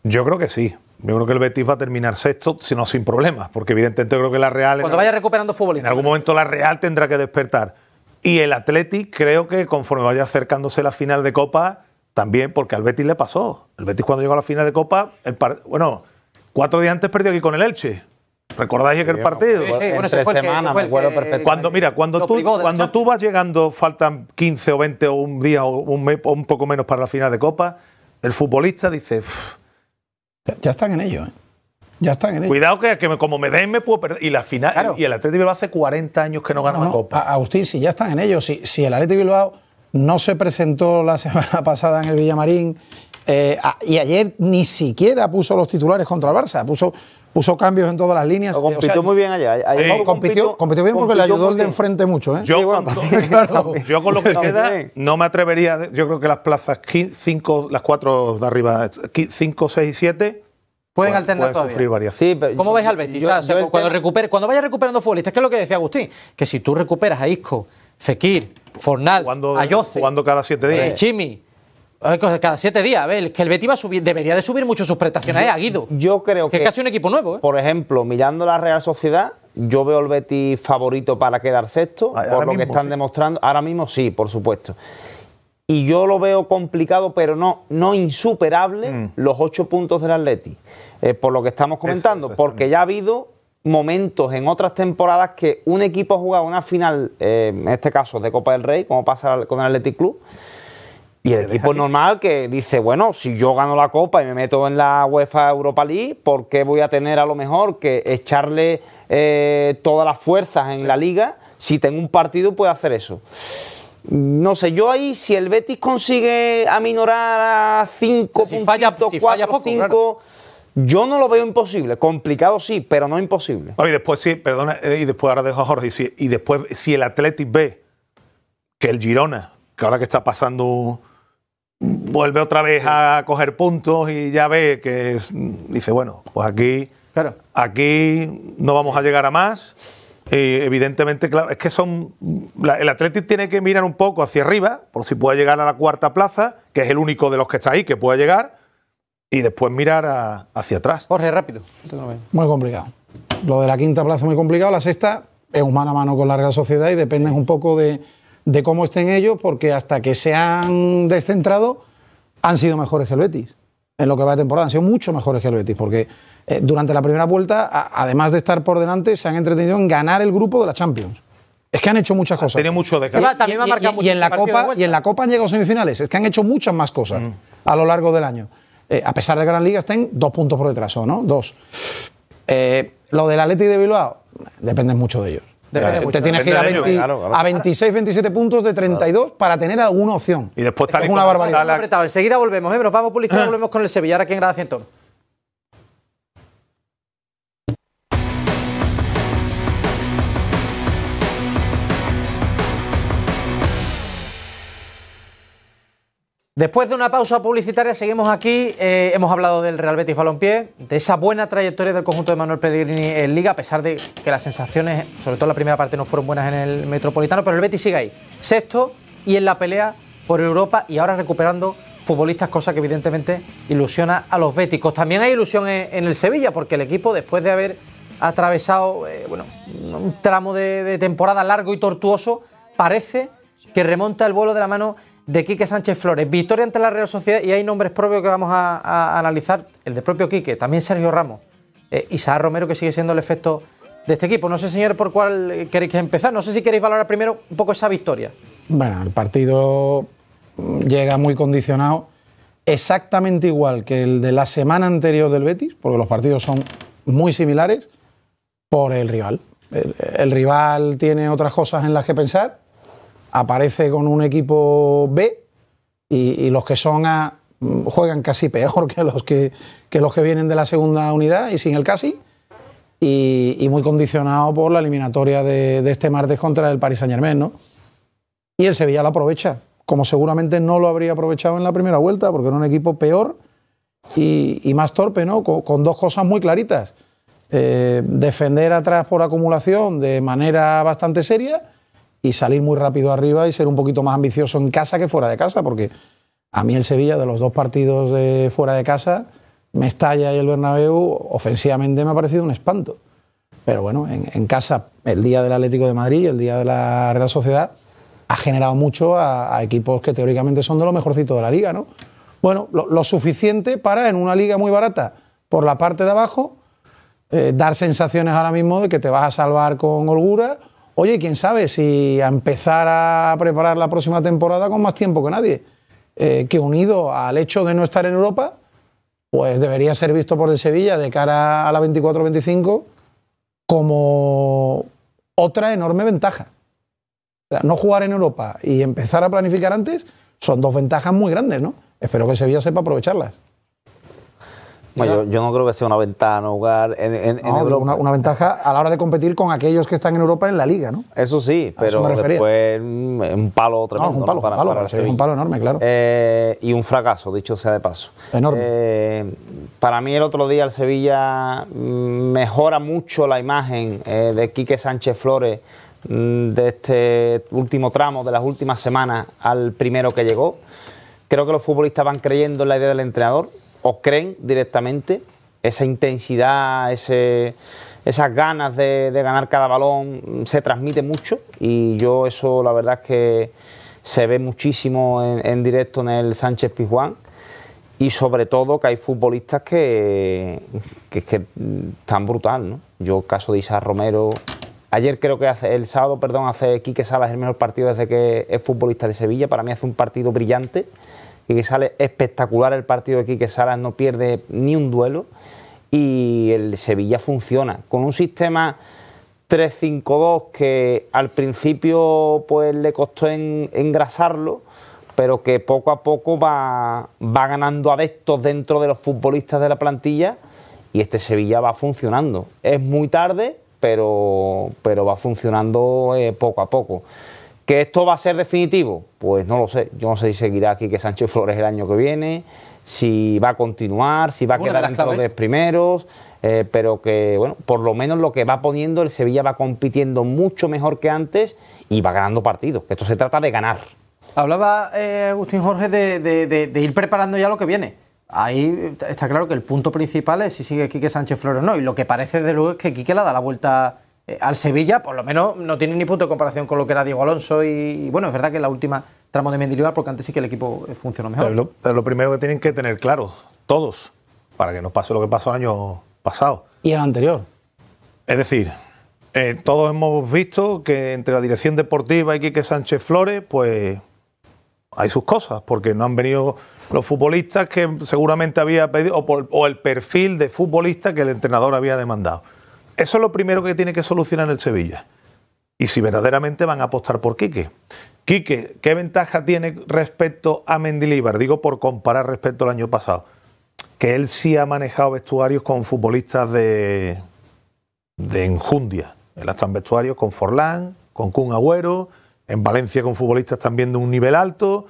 Yo creo que sí. Yo creo que el Betis va a terminar sexto, si no sin problemas, porque evidentemente creo que la Real. Cuando vaya recuperando fútbol. En algún momento la Real tendrá que despertar. Y el Atleti, creo que conforme vaya acercándose la final de Copa, también, porque al Betis le pasó. El Betis, cuando llegó a la final de Copa, bueno, cuatro días antes perdió aquí con el Elche. ¿Recordáis aquel partido? Sí, fue el Cuando, mira, cuando, tú, cuando tú vas llegando, faltan 15 o 20 o un día o un, mes, un poco menos para la final de Copa, el futbolista dice. Ya están en ello, ¿eh? Ya están en ello. Cuidado que, como me den me puedo perder. Y la final y el Atlético Bilbao hace 40 años que no gana la Copa. Agustín, si ya están en ello, si, si el Atlético Bilbao no se presentó la semana pasada en el Villamarín eh, y ayer ni siquiera puso los titulares contra el Barça, puso puso cambios en todas las líneas. Lo compitió muy bien allá. compitió, bien porque le ayudó el de enfrente mucho. ¿eh? Yo, con, lo que queda no me atrevería. Yo creo que las plazas 5, las 4 de arriba, 5, 6 y 7 Pueden alternar alternar pueden sufrir Varias. Sí, pero ¿Cómo ves al cuando, recupere, cuando vaya recuperando futbolistas, que es lo que decía Agustín, que si tú recuperas a Isco, Fekir, Fornal, Ayoce, jugando cada siete días, eh, Chimi, cada siete días, a que el Betis debería de subir mucho sus prestaciones ¿eh, a Guido. Yo creo que, es casi un equipo nuevo. ¿eh? Por ejemplo, mirando la Real Sociedad, yo veo el Betis favorito para quedar sexto, por lo que están demostrando. Ahora mismo sí, por supuesto. Y yo lo veo complicado, pero no, no insuperable, mm. los ocho puntos del Atleti. Eh, por lo que estamos comentando, porque ya ha habido momentos en otras temporadas que un equipo ha jugado una final, eh, en este caso de Copa del Rey, como pasa con el Athletic Club, y el equipo normal que dice, bueno, si yo gano la Copa y me meto en la UEFA Europa League, ¿por qué voy a tener a lo mejor que echarle eh, todas las fuerzas en la liga? Si tengo un partido puede hacer eso. No sé, yo ahí, si el Betis consigue aminorar a 5 si 5... Yo no lo veo imposible, complicado sí, pero no imposible. y después sí, perdona, eh, y después ahora dejo a Jorge, y, después si el Atlético ve que el Girona, que ahora que está pasando vuelve otra vez a coger puntos y ya ve que dice, bueno, pues aquí, aquí no vamos a llegar a más. evidentemente, claro, es que son. el Atlético tiene que mirar un poco hacia arriba, por si puede llegar a la cuarta plaza, que es el único de los que está ahí que puede llegar, y después mirar hacia atrás. Jorge, rápido. Muy complicado. Lo de la quinta plaza muy complicado. La sexta es mano a mano con la Real Sociedad y depende un poco de de cómo estén ellos, porque hasta que se han descentrado, han sido mejores que el Betis. En lo que va de temporada, han sido mucho mejores que el Betis, porque eh, durante la primera vuelta, además de estar por delante, se han entretenido en ganar el grupo de la Champions. Es que han hecho muchas ah, cosas. Tiene mucho de cara. Y, en la Copa, y en la Copa han llegado semifinales. Es que han hecho muchas más cosas mm. a lo largo del año. Eh, a pesar de que Gran Liga estén dos puntos por detrás, ¿o no? Dos. Eh, lo del y de Bilbao dependen mucho de ellos. Eh, te, tienes que ir a, 26, 27 puntos de 32 para tener alguna opción. Y después tal es una barbaridad. La... Enseguida volvemos, ¿eh? nos vamos y ah. volvemos con el Sevilla, ahora aquí en Grada 100. Después de una pausa publicitaria seguimos aquí, eh, hemos hablado del Real Betis Balompié, de esa buena trayectoria del conjunto de Manuel Pellegrini en Liga, a pesar de que las sensaciones, sobre todo en la primera parte, no fueron buenas en el Metropolitano, pero el Betis sigue ahí, sexto y en la pelea por Europa y ahora recuperando futbolistas, cosa que evidentemente ilusiona a los béticos. También hay ilusión en, el Sevilla, porque el equipo, después de haber atravesado eh, bueno, un tramo de, de temporada largo y tortuoso, parece que remonta el vuelo de la mano de Quique Sánchez Flores. Victoria ante la Real Sociedad y hay nombres propios que vamos a, analizar. El de propio Quique, también Sergio Ramos, eh, Isaac Romero, que sigue siendo el efecto de este equipo. No sé, señor, por cuál queréis empezar. No sé si queréis valorar primero un poco esa victoria. Bueno, el partido llega muy condicionado, exactamente igual que el de la semana anterior del Betis, porque los partidos son muy similares, por el rival. el rival tiene otras cosas en las que pensar aparece con un equipo B y, los que son A mm, juegan casi peor que los que, los que vienen de la segunda unidad y sin el casi. Y, muy condicionado por la eliminatoria de, de, este martes contra el Paris Saint Germain, ¿no? Y el Sevilla lo aprovecha, como seguramente no lo habría aprovechado en la primera vuelta, porque era un equipo peor y, más torpe, ¿no? Con, dos cosas muy claritas. Eh, defender atrás por acumulación de manera bastante seria y salir muy rápido arriba y ser un poquito más ambicioso en casa que fuera de casa, porque a mí el Sevilla, de los dos partidos de fuera de casa, Mestalla y el Bernabéu, ofensivamente me ha parecido un espanto. Pero bueno, en, casa, el día del Atlético de Madrid el día de la Real Sociedad, ha generado mucho a, equipos que teóricamente son de lo mejorcito de la liga, ¿no? Bueno, lo, suficiente para, en una liga muy barata, por la parte de abajo, eh, dar sensaciones ahora mismo de que te vas a salvar con holgura Oye, quién sabe si a empezar a preparar la próxima temporada con más tiempo que nadie. Eh, que unido al hecho de no estar en Europa, pues debería ser visto por el Sevilla de cara a la 24-25 como otra enorme ventaja. O sea, no jugar en Europa y empezar a planificar antes son dos ventajas muy grandes, ¿no? Espero que Sevilla sepa aprovecharlas. Bueno, yo, no creo que sea una ventana Una, ventaja a la hora de competir con aquellos que están en Europa en la liga, ¿no? Eso sí, pero eso mm, un palo tremendo. un palo, para, un palo enorme, claro. Eh, y un fracaso, dicho sea de paso. Enorme. Eh, para mí el otro día el Sevilla mm, mejora mucho la imagen eh, de Quique Sánchez Flores mm, de este último tramo, de las últimas semanas, al primero que llegó. Creo que los futbolistas van creyendo en la idea del entrenador os creen directamente esa intensidad, ese, esas ganas de, ganar cada balón se transmite mucho y yo eso la verdad es que se ve muchísimo en, directo en el Sánchez Pizjuán y sobre todo que hay futbolistas que, que, tan brutal, ¿no? Yo caso de Isa Romero, ayer creo que hace, el sábado, perdón, hace Quique Salas el mejor partido desde que es futbolista de Sevilla, para mí hace un partido brillante que sale espectacular el partido de Quique Salas, no pierde ni un duelo y el Sevilla funciona con un sistema 3-5-2 que al principio pues le costó engrasarlo, pero que poco a poco va, ganando adeptos dentro de los futbolistas de la plantilla y este Sevilla va funcionando. Es muy tarde, pero, va funcionando eh, poco a poco. ¿Que esto va a ser definitivo? Pues no lo sé. Yo no sé si seguirá aquí que Sánchez Flores el año que viene, si va a continuar, si va a quedar entre los primeros. Eh, pero que, bueno, por lo menos lo que va poniendo, el Sevilla va compitiendo mucho mejor que antes y va ganando partidos, que esto se trata de ganar. Hablaba eh, Agustín Jorge de, ir preparando ya lo que viene. Ahí está claro que el punto principal es si sigue Quique Sánchez Flores o no, y lo que parece de luego es que Quique le da la vuelta eh, al Sevilla, por lo menos no tiene ni punto de comparación con lo que era Diego Alonso. Y, bueno, es verdad que en la última tramo de Mendilibar, porque antes sí que el equipo eh, funcionó mejor. Pero lo, primero que tienen que tener claro, todos, para que no pase lo que pasó el año pasado. Y el anterior. Es decir, eh, todos hemos visto que entre la dirección deportiva y Quique Sánchez Flores, pues hay sus cosas, porque no han venido los futbolistas que seguramente había pedido, o el perfil de futbolista que el entrenador había demandado. Eso es lo primero que tiene que solucionar el Sevilla. Y si verdaderamente van a apostar por Quique. Quique, ¿qué ventaja tiene respecto a Mendilibar? Digo por comparar respecto al año pasado. Que él sí ha manejado vestuarios con futbolistas de, de enjundia. Él estado en vestuarios con Forlán, con Kun Agüero, en Valencia con futbolistas también de un nivel alto.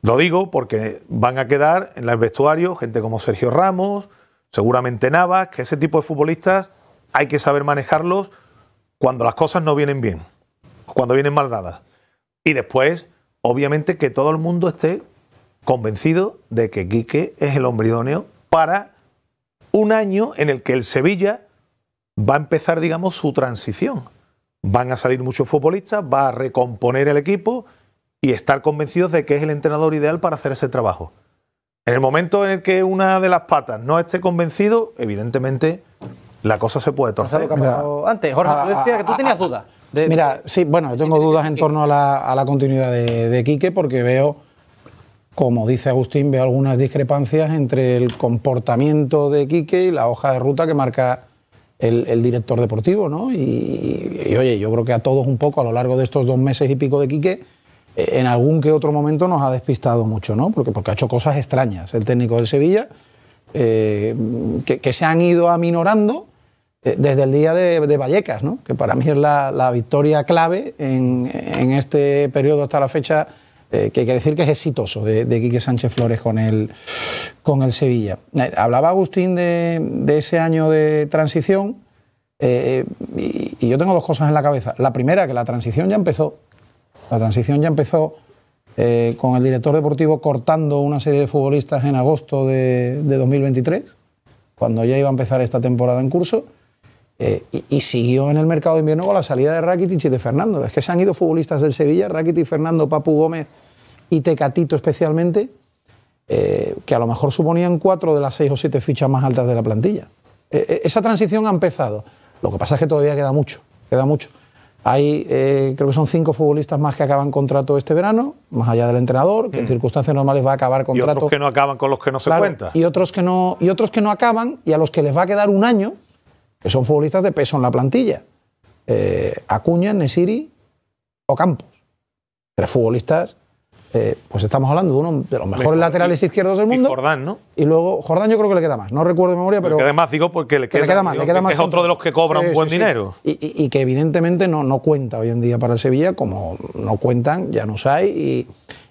Lo digo porque van a quedar en el vestuario gente como Sergio Ramos, seguramente Navas, que ese tipo de futbolistas hay que saber manejarlos cuando las cosas no vienen bien, cuando vienen mal dadas. Y después, obviamente, que todo el mundo esté convencido de que Quique es el hombre idóneo para un año en el que el Sevilla va a empezar, digamos, su transición. Van a salir muchos futbolistas, va a recomponer el equipo y estar convencidos de que es el entrenador ideal para hacer ese trabajo. En el momento en el que una de las patas no esté convencido, evidentemente la cosa se puede torcer. antes, Jorge, tú ah, decías que tú ah, tenías ah, dudas. mira, sí, bueno, yo tengo dudas en torno a la, continuidad de, Quique porque veo, como dice Agustín, veo algunas discrepancias entre el comportamiento de Quique y la hoja de ruta que marca el, director deportivo, ¿no? Y, oye, yo creo que a todos un poco a lo largo de estos dos meses y pico de Quique, eh, en algún que otro momento nos ha despistado mucho, ¿no? Porque, porque ha hecho cosas extrañas el técnico del Sevilla, eh, que, que se han ido aminorando eh, desde el día de, Vallecas, ¿no? que para mí es la, victoria clave en, este periodo hasta la fecha, eh, que hay que decir que es exitoso de, Quique Sánchez Flores con el, con el Sevilla. Eh, hablaba Agustín de, ese año de transición y, yo tengo dos cosas en la cabeza. La primera, que la transición ya empezó. La transición ya empezó con el director deportivo cortando una serie de futbolistas en agosto de 2023, cuando ya iba a empezar esta temporada en curso eh, y, siguió en el mercado de invierno con la salida de Rakitic y de Fernando. Es que se han ido futbolistas del Sevilla, Rakitic, Fernando, Papu Gómez y Tecatito especialmente, eh, que a lo mejor suponían cuatro de las seis o siete fichas más altas de la plantilla. Eh, esa transición ha empezado. Lo que pasa es que todavía queda mucho, queda mucho. Hay, creo que son cinco futbolistas más que acaban contrato este verano, más allá del entrenador, que en mm. circunstancias normales va a acabar contrato. Y otros que no acaban con los que no se cuenta. Y otros que no, y otros que no acaban y a los que les va a quedar un año, que son futbolistas de peso en la plantilla. Eh, Acuña, Nesiri o Campos. Tres futbolistas, eh, pues estamos hablando de uno de los mejores laterales izquierdos del mundo. Y Jordán, ¿no? Y luego, Jordán yo creo que le queda más, no recuerdo de memoria, pero... Le queda más, digo, porque le queda, más. le queda más es otro de los que cobra un buen dinero. Y, que evidentemente no, no cuenta hoy en día para el Sevilla, como no cuentan ya no y,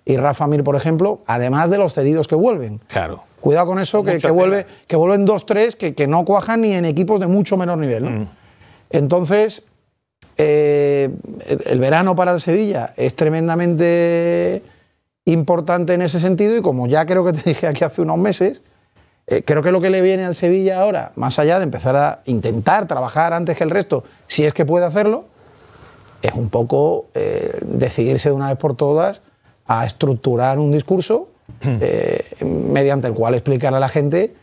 y Rafa Mir, por ejemplo, además de los cedidos que vuelven. Claro. Cuidado con eso, que, vuelve, que vuelven 2-3 que, no cuajan ni en equipos de mucho menor nivel. Mm. Entonces, eh, el verano para el Sevilla es tremendamente importante en ese sentido y como ya creo que te dije aquí hace unos meses, eh, creo que lo que le viene al Sevilla ahora, más allá de empezar a intentar trabajar antes que el resto, si es que puede hacerlo, es un poco eh, decidirse de una vez por todas a estructurar un discurso eh, mediante el cual explicar a la gente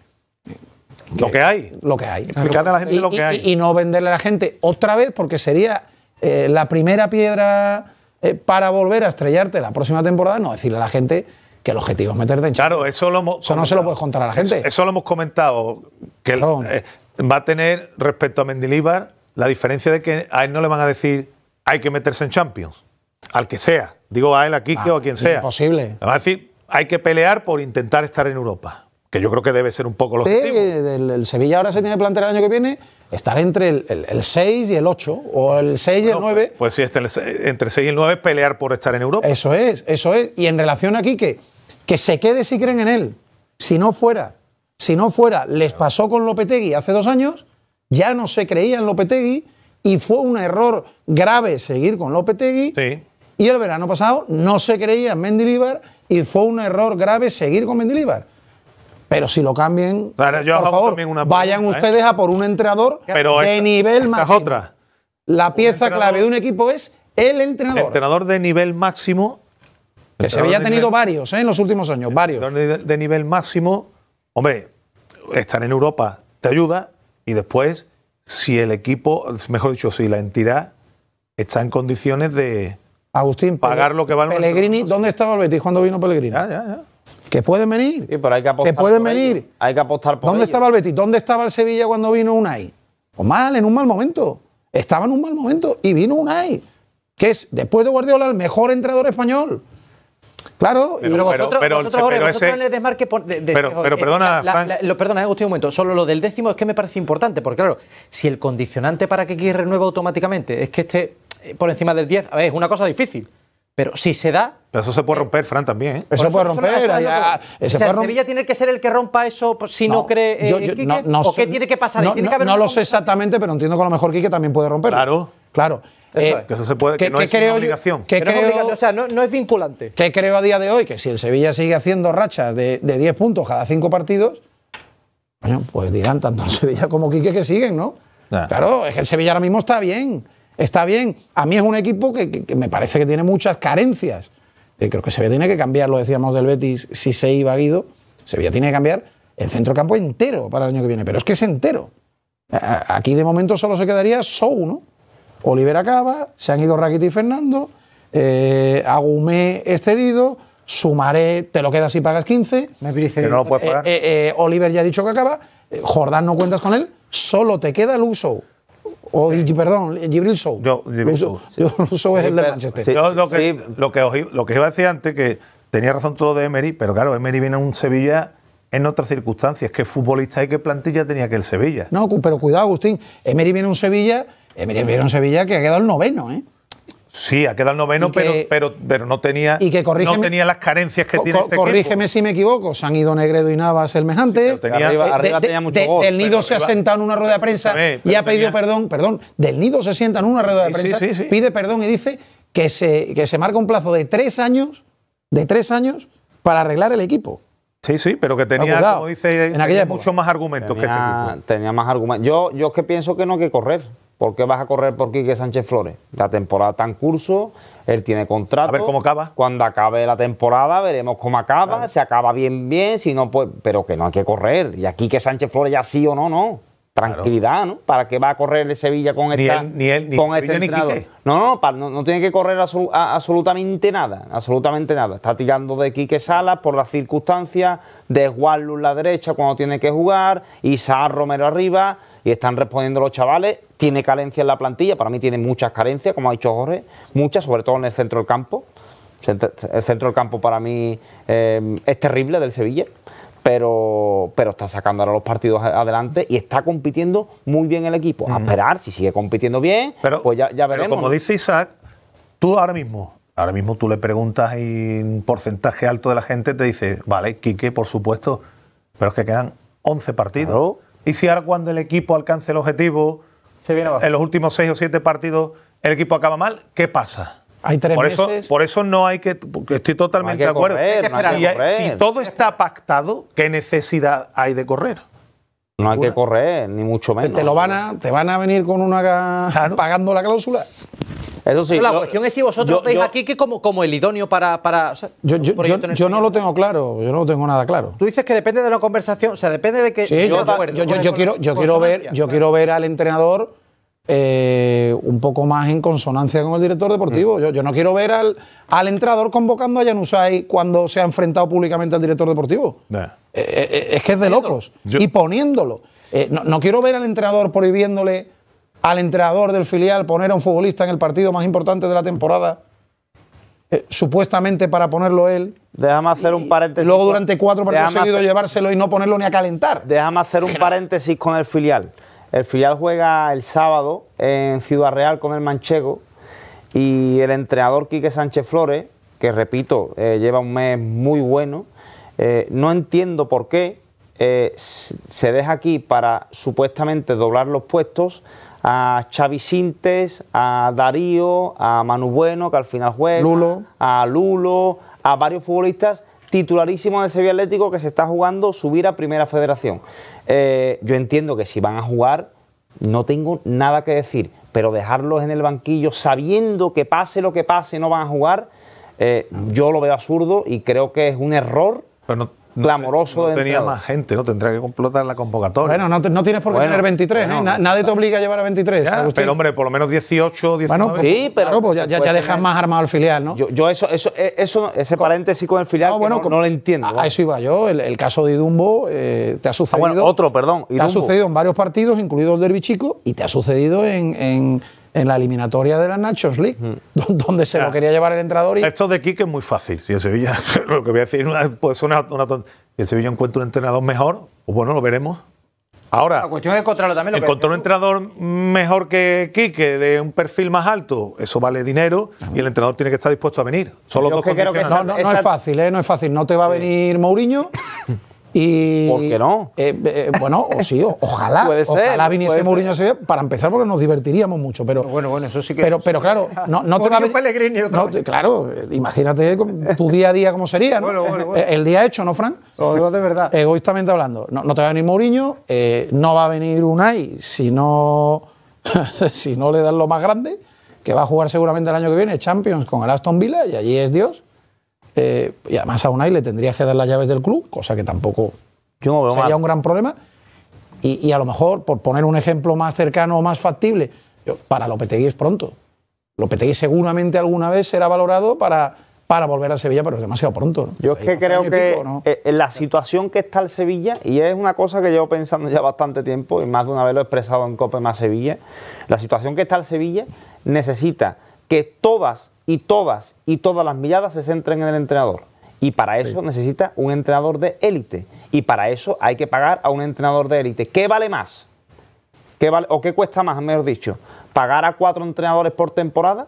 lo que hay. Lo que hay. Explicarle a la gente y, lo que hay. Y, no venderle a la gente otra vez, porque sería eh, la primera piedra eh, para volver a estrellarte la próxima temporada. No, decirle a la gente que el objetivo es meterte en Champions. Claro, eso lo no se lo puedes contar a la gente. Eso, lo hemos comentado. Que va a tener, respecto a Mendilíbar, la diferencia de que a él no le van a decir hay que meterse en Champions. Al que sea. Digo a él, a Quique ah, o a quien sea. Imposible. Le van a decir hay que pelear por intentar estar en Europa, que yo creo que debe ser un poco lo sí, el, Sevilla ahora se tiene plantear el año que viene estar entre el, 6 y el 8, o el 6 y el 9. Pues, pues, sí, este, entre el 6 y el 9 pelear por estar en Europa. Eso es, eso es. Y en relación aquí, que, que se quede si creen en él. Si no fuera, si no fuera, les pasó con Lopetegui hace dos años, ya no se creía en Lopetegui y fue un error grave seguir con Lopetegui. Sí y el verano pasado no se creía en Mendilibar y fue un error grave seguir con Mendilibar. Pero si lo cambian, por favor, vayan ¿eh? ustedes a por un entrenador de nivel máximo. otra. La pieza clave de un equipo es el entrenador. El entrenador de nivel máximo. Que se había tenido varios ¿eh? en los últimos años, varios. Entrenador de nivel máximo, hombre, estar en Europa te ayuda y después, si el equipo, mejor dicho, si la entidad está en condiciones de, Agustín, pagar lo que vale Pellegrini, ¿dónde estaba el Betis cuando vino Pellegrini? Que pueden venir. Sí, pero hay que apostar. pueden por venir. Hay que apostar ¿Dónde estaba el Betis? ¿Dónde estaba el Sevilla cuando vino Unai? Pues mal, en un mal momento. Estaba en un mal momento y vino Unai, que es, después de Guardiola, el mejor entrenador español. Claro, pero, vosotros, ahora, pero, perdona, perdona, Agustín, un momento. Solo lo del décimo es que me parece importante, porque claro, si el condicionante para que X renueva automáticamente es que este eh, por encima del 10, a ver, es una cosa difícil. Pero si se da. Pero eso se puede eh, romper, Fran, también. ¿eh? Eso, se puede romper. o sea, Sevilla tiene que ser el que rompa eso pues, si no, cree. Eh, ¿O qué tiene que pasar? No, lo sé exactamente, pero entiendo que a lo mejor Quique también puede romper. Claro. Claro. Eso que eso se puede, que, no es una obligación. Que creo, o sea, no, no, es vinculante. Que creo a día de hoy que si el Sevilla sigue haciendo rachas de, 10 puntos cada 5 partidos, pues dirán tanto el Sevilla como Quique que siguen, ¿no? Claro, es que el Sevilla ahora mismo está bien. Está bien, a mí es un equipo que, me parece que tiene muchas carencias. Eh, creo que Sevilla tiene que cambiar, lo decíamos del Betis, si se iba Guido, Sevilla tiene que cambiar el centro campo entero para el año que viene, pero es que es entero. Aquí de momento solo se quedaría Sou, ¿no? Oliver acaba, se han ido Rakitic y Fernando, eh, Agumé excedido, Sumaré te lo quedas y pagas 15. no lo puedes eh, pagar. Eh, Oliver ya ha dicho que acaba, Jordán no cuentas con él, solo te queda el Uso. O, perdón, Gibril Sou. Yo, Gibril Sou. es el de Manchester. lo, que, lo, que, iba a decir antes, que tenía razón todo de Emery, pero claro, Emery viene a un Sevilla en otras circunstancias. ¿Qué futbolista y qué plantilla tenía que el Sevilla? No, pero cuidado, Agustín. Emery viene a un Sevilla, Emery viene a un Sevilla que ha quedado el noveno, ¿eh? Sí, ha quedado el noveno, pero, pero, no, tenía, no tenía las carencias que tiene este Corrígeme si me equivoco, se han ido Negredo y Navas el tenía, arriba, eh, mucho del Nido se ha sentado en una rueda de prensa y ha pedido perdón, perdón, del Nido se sienta en una rueda de prensa, pide perdón y dice que se, se marca un plazo de tres años, de tres años, para arreglar el equipo. Sí, sí, pero que tenía, como dice, en mucho más argumentos que este equipo. Tenía más argumentos. Yo, yo es que pienso que no hay que correr. ¿Por qué vas a correr por Quique Sánchez Flores? La temporada está en curso, él tiene contrato. A ver cómo acaba. Cuando acabe la temporada veremos cómo acaba, Se si acaba bien, bien, si no, pues, pero que no hay que correr. Y aquí que Sánchez Flores ya sí o no, no tranquilidad, ¿no? ¿Para qué va a correr el Sevilla con esta, con este entrenador? no, no, no, tiene que correr absolutamente nada, absolutamente nada. Está tirando de Quique Salas por las circunstancias, de Juan la derecha cuando tiene que jugar, Isaac Romero arriba, y están respondiendo los chavales. Tiene carencia en la plantilla, para mí tiene muchas carencias, como ha dicho Jorge, muchas, sobre todo en el centro del campo. El centro del campo para mí eh, es terrible del Sevilla pero, pero está sacando ahora los partidos adelante y está compitiendo muy bien el equipo. A esperar, si sigue compitiendo bien, pues ya, veremos. Pero como dice Isaac, tú ahora mismo, ahora mismo tú le preguntas y un porcentaje alto de la gente te dice, vale, Quique, por supuesto, pero es que quedan 11 partidos. Y si ahora cuando el equipo alcance el objetivo, en los últimos 6 o 7 partidos, el equipo acaba mal, ¿qué pasa? por eso, Por eso no hay que. Estoy totalmente de acuerdo. si, todo está pactado, ¿qué necesidad hay de correr? No hay que correr, ni mucho menos. Te, lo van a, te van a venir con una pagando la cláusula. Eso sí, la cuestión es si vosotros veis aquí que como, como el idóneo para. para yo, yo este no lo tengo claro, yo no lo tengo nada claro. Tú dices que depende de la conversación, o sea, depende de que. yo, quiero, yo quiero ver, yo quiero ver al entrenador eh, un poco más en consonancia con el director deportivo. Mm. Yo, no quiero ver al, al entrador convocando a Yanusay cuando se ha enfrentado públicamente al director deportivo. Eh, eh, es que es de locos. Y poniéndolo. No, quiero ver al entrenador prohibiéndole al entrenador del filial poner a un futbolista en el partido más importante de la temporada, supuestamente para ponerlo él. Déjame hacer un paréntesis. Luego durante cuatro partidos llevárselo y no ponerlo ni a calentar. Déjame hacer un paréntesis con el filial. El filial juega el sábado en Ciudad Real con el Manchego y el entrenador Quique Sánchez Flores, que repito, eh, lleva un mes muy bueno, eh, no entiendo por qué eh, se deja aquí para supuestamente doblar los puestos a Xavi Sintes, a Darío, a Manu Bueno, que al final juega, a Lulo, a varios futbolistas titularísimo de Sevilla Atlético que se está jugando subir a Primera Federación. Eh, yo entiendo que si van a jugar, no tengo nada que decir, pero dejarlos en el banquillo sabiendo que pase lo que pase no van a jugar, eh, yo lo veo absurdo y creo que es un error. Pero no glamoroso. No tenía más gente, ¿no? Tendría que complotar la convocatoria. Bueno, no, tienes por qué tener 23, ¿eh? nadie te obliga a llevar a 23. pero hombre, por lo menos 18, 19. Bueno, pues, sí, pero. Claro, pues ya, dejas más armado al filial, ¿no? Yo, eso, eso, eh, ese paréntesis con el filial ah, no, no, lo entiendo. A, eso iba yo. El, caso de Idumbo eh, te ha ah, sucedido. otro, perdón. Te ha sucedido en varios partidos, incluido el Derby Chico, y te ha sucedido en en la eliminatoria de la Nachos League, donde se lo quería llevar el entrenador. Y... Esto de Quique es muy fácil. Si el Sevilla, lo que voy a decir es pues una, una Si el Sevilla encuentra un entrenador mejor, pues bueno, lo veremos. Ahora, la cuestión es encontrarlo también. Lo encontró un entrenador mejor que Quique, de un perfil más alto, eso vale dinero y el entrenador tiene que estar dispuesto a venir. Solo dos no, no, es fácil, ¿eh? no es fácil. No te va a venir Mourinho Y, ¿Por qué no? Eh, eh, bueno, o sí, ojalá, ojalá viniese Mourinho para empezar porque nos divertiríamos mucho, pero... bueno, bueno, eso sí Pero, pero claro, no, te va a Claro, imagínate tu día a día cómo sería, eh, El día hecho, ¿no, Fran? Lo de verdad. Egoístamente hablando, no, no te va a venir Mourinho, no va a venir Unai si no, si no le dan lo más grande, que va a jugar seguramente el año que viene Champions con el Aston Villa y allí es Dios. Eh, y además a Unai le tendrías que dar las llaves del club, cosa que tampoco sería un gran problema. Y, a lo mejor, por poner un ejemplo más cercano o más factible, para Lopetegui es pronto. Lopetegui seguramente alguna vez será valorado para, para volver a Sevilla, pero es demasiado pronto. Yo es que creo que en eh, eh, la situación que está el Sevilla, y es una cosa que llevo pensando ya bastante tiempo, y más de una vez lo he expresado en cope más Sevilla, la situación que está el Sevilla necesita que todas y todas y todas las miradas se centren en el entrenador. Y para eso necesita un entrenador de élite. Y para eso hay que pagar a un entrenador de élite. ¿Qué vale más? ¿Qué ¿O qué cuesta más, mejor dicho? ¿Pagar a cuatro entrenadores por temporada?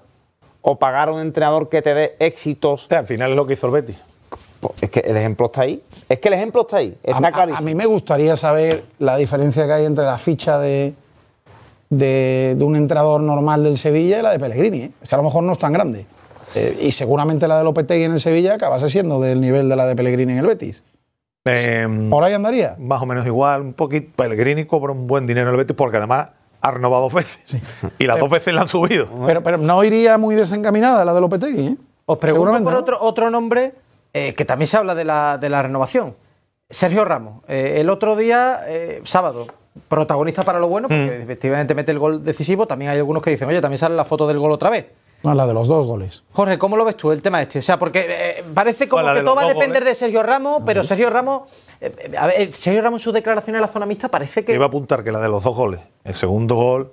¿O pagar a un entrenador que te dé éxitos? al final es lo que hizo el Betis. Pues es que el ejemplo está ahí. Es que el ejemplo está ahí. Está a mí me gustaría saber la diferencia que hay entre la ficha de de, un entrador normal del Sevilla y la de Pellegrini. ¿eh? Es que a lo mejor no es tan grande. Eh, y seguramente la de Lopetegui en el Sevilla acabase siendo del nivel de la de Pellegrini en el Betis. Eh, ¿Por ahí andaría? Más o menos igual, un poquito. Pellegrini cobra un buen dinero en el Betis porque además ha renovado dos veces. Y las dos veces la han subido. Pero, pero no iría muy desencaminada la de Lopetegui. ¿eh? Os pregunto por otro, otro nombre eh, que también se habla de la, de la renovación. Sergio Ramos. el otro día, sábado, protagonista para lo bueno, porque hmm. efectivamente mete el gol decisivo. También hay algunos que dicen, oye, también sale la foto del gol otra vez. No, ah, la de los dos goles. Jorge, ¿cómo lo ves tú el tema este? O sea, porque eh, parece como que todo va a depender de Sergio Ramos, pero Sergio Ramos, eh, eh, a ver, Sergio Ramos en sus declaraciones en la zona mixta parece que... Iba a apuntar que la de los dos goles. El segundo gol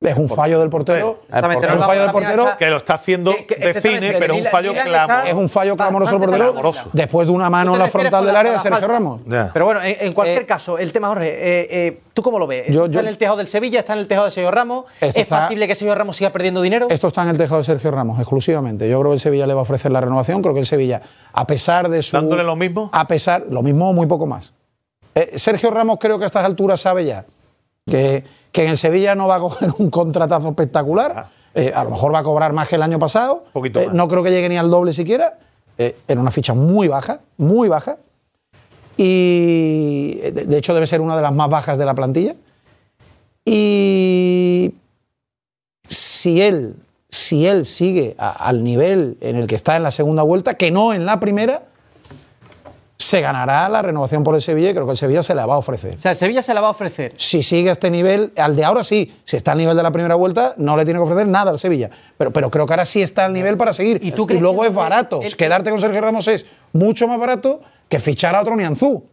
es un fallo del portero. Es un fallo del portero. Que lo está haciendo de cine, pero es un fallo clamoroso. Es un fallo clamoroso del portero. Después de una mano en la frontal del área de Sergio Ramos. Pero bueno, en cualquier eh, caso, el tema, Jorge, eh, eh, ¿tú cómo lo ves? está en el tejado del Sevilla, está en el tejado de Sergio Ramos. ¿Es posible factible que Sergio Ramos siga perdiendo dinero? Esto está en el tejado de Sergio Ramos, exclusivamente. Yo creo que el Sevilla le va a ofrecer la renovación. Creo que el Sevilla, a pesar de su. ¿Dándole lo mismo? A pesar, lo mismo o muy poco más. Sergio Ramos creo que a estas alturas sabe ya que, en el Sevilla no va a coger un contratazo espectacular. Ah. Eh, a lo mejor va a cobrar más que el año pasado. Eh, no creo que llegue ni al doble siquiera. Eh, era una ficha muy baja, muy baja. Y de hecho debe ser una de las más bajas de la plantilla. Y si él, si él sigue al nivel en el que está en la segunda vuelta, que no en la primera, se ganará la renovación por el Sevilla y creo que el Sevilla se la va a ofrecer. O sea, el Sevilla se la va a ofrecer. Si sigue a este nivel, al de ahora sí, si está al nivel de la primera vuelta, no le tiene que ofrecer nada al Sevilla. Pero, pero creo que ahora sí está al nivel para seguir. Y, tú luego es barato. Quedarte con Sergio Ramos es mucho más barato que fichar a otro Nianzú.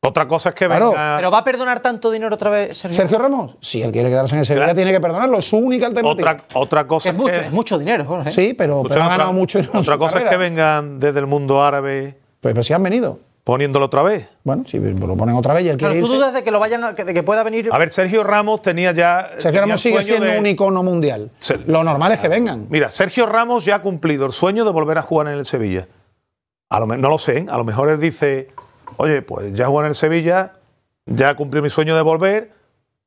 Otra cosa es que venga... ¿Pero va a perdonar tanto dinero otra vez Sergio, Sergio Ramos? Si él quiere quedarse en el Sevilla, tiene que perdonarlo. Es su única alternativa. Otra, cosa es, mucho, es mucho dinero, Sí, pero, ha ganado mucho Otra cosa es que vengan desde el mundo árabe pero pues, pues, si han venido. ¿Poniéndolo otra vez? Bueno, si lo ponen otra vez y tú irse. dudas de que, lo vayan, pueda venir... A ver, Sergio Ramos tenía ya. Sergio Ramos sigue siendo un icono mundial. Lo normal es que ah, vengan. Mira, Sergio Ramos ya ha cumplido el sueño de volver a jugar en el Sevilla. A lo, no lo sé, ¿eh? a lo mejor él dice, oye, pues ya juego en el Sevilla, ya cumplí mi sueño de volver,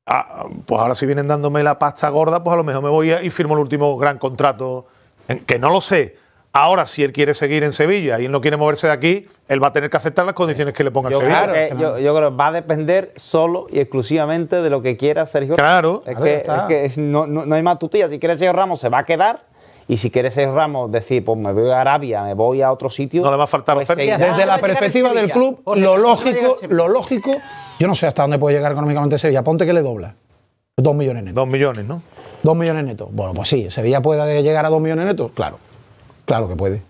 ah, pues ahora si vienen dándome la pasta gorda, pues a lo mejor me voy y firmo el último gran contrato, que no lo sé. Ahora, si él quiere seguir en Sevilla y él no quiere moverse de aquí, él va a tener que aceptar las condiciones que le ponga el Sevilla. Claro, yo, creo que va a depender solo y exclusivamente de lo que quiera Sergio Claro. Es que, no, hay más tía. Si quiere Sergio Ramos, se va a quedar. Y si quiere Sergio Ramos decir, pues me voy a Arabia, me voy a otro sitio. No le va a faltar pues Desde la perspectiva del club, lo lógico, lo lógico, yo no sé hasta dónde puede llegar económicamente Sevilla. Ponte que le dobla. Dos millones netos. Dos millones, ¿no? Dos millones netos. Bueno, pues sí, Sevilla puede llegar a dos millones netos, claro. Claro que puede.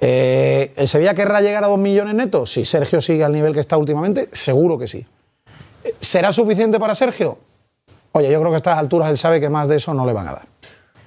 Eh, ¿El Sevilla querrá llegar a dos millones netos? Si Sergio sigue al nivel que está últimamente, seguro que sí. ¿Será suficiente para Sergio? Oye, yo creo que a estas alturas él sabe que más de eso no le van a dar.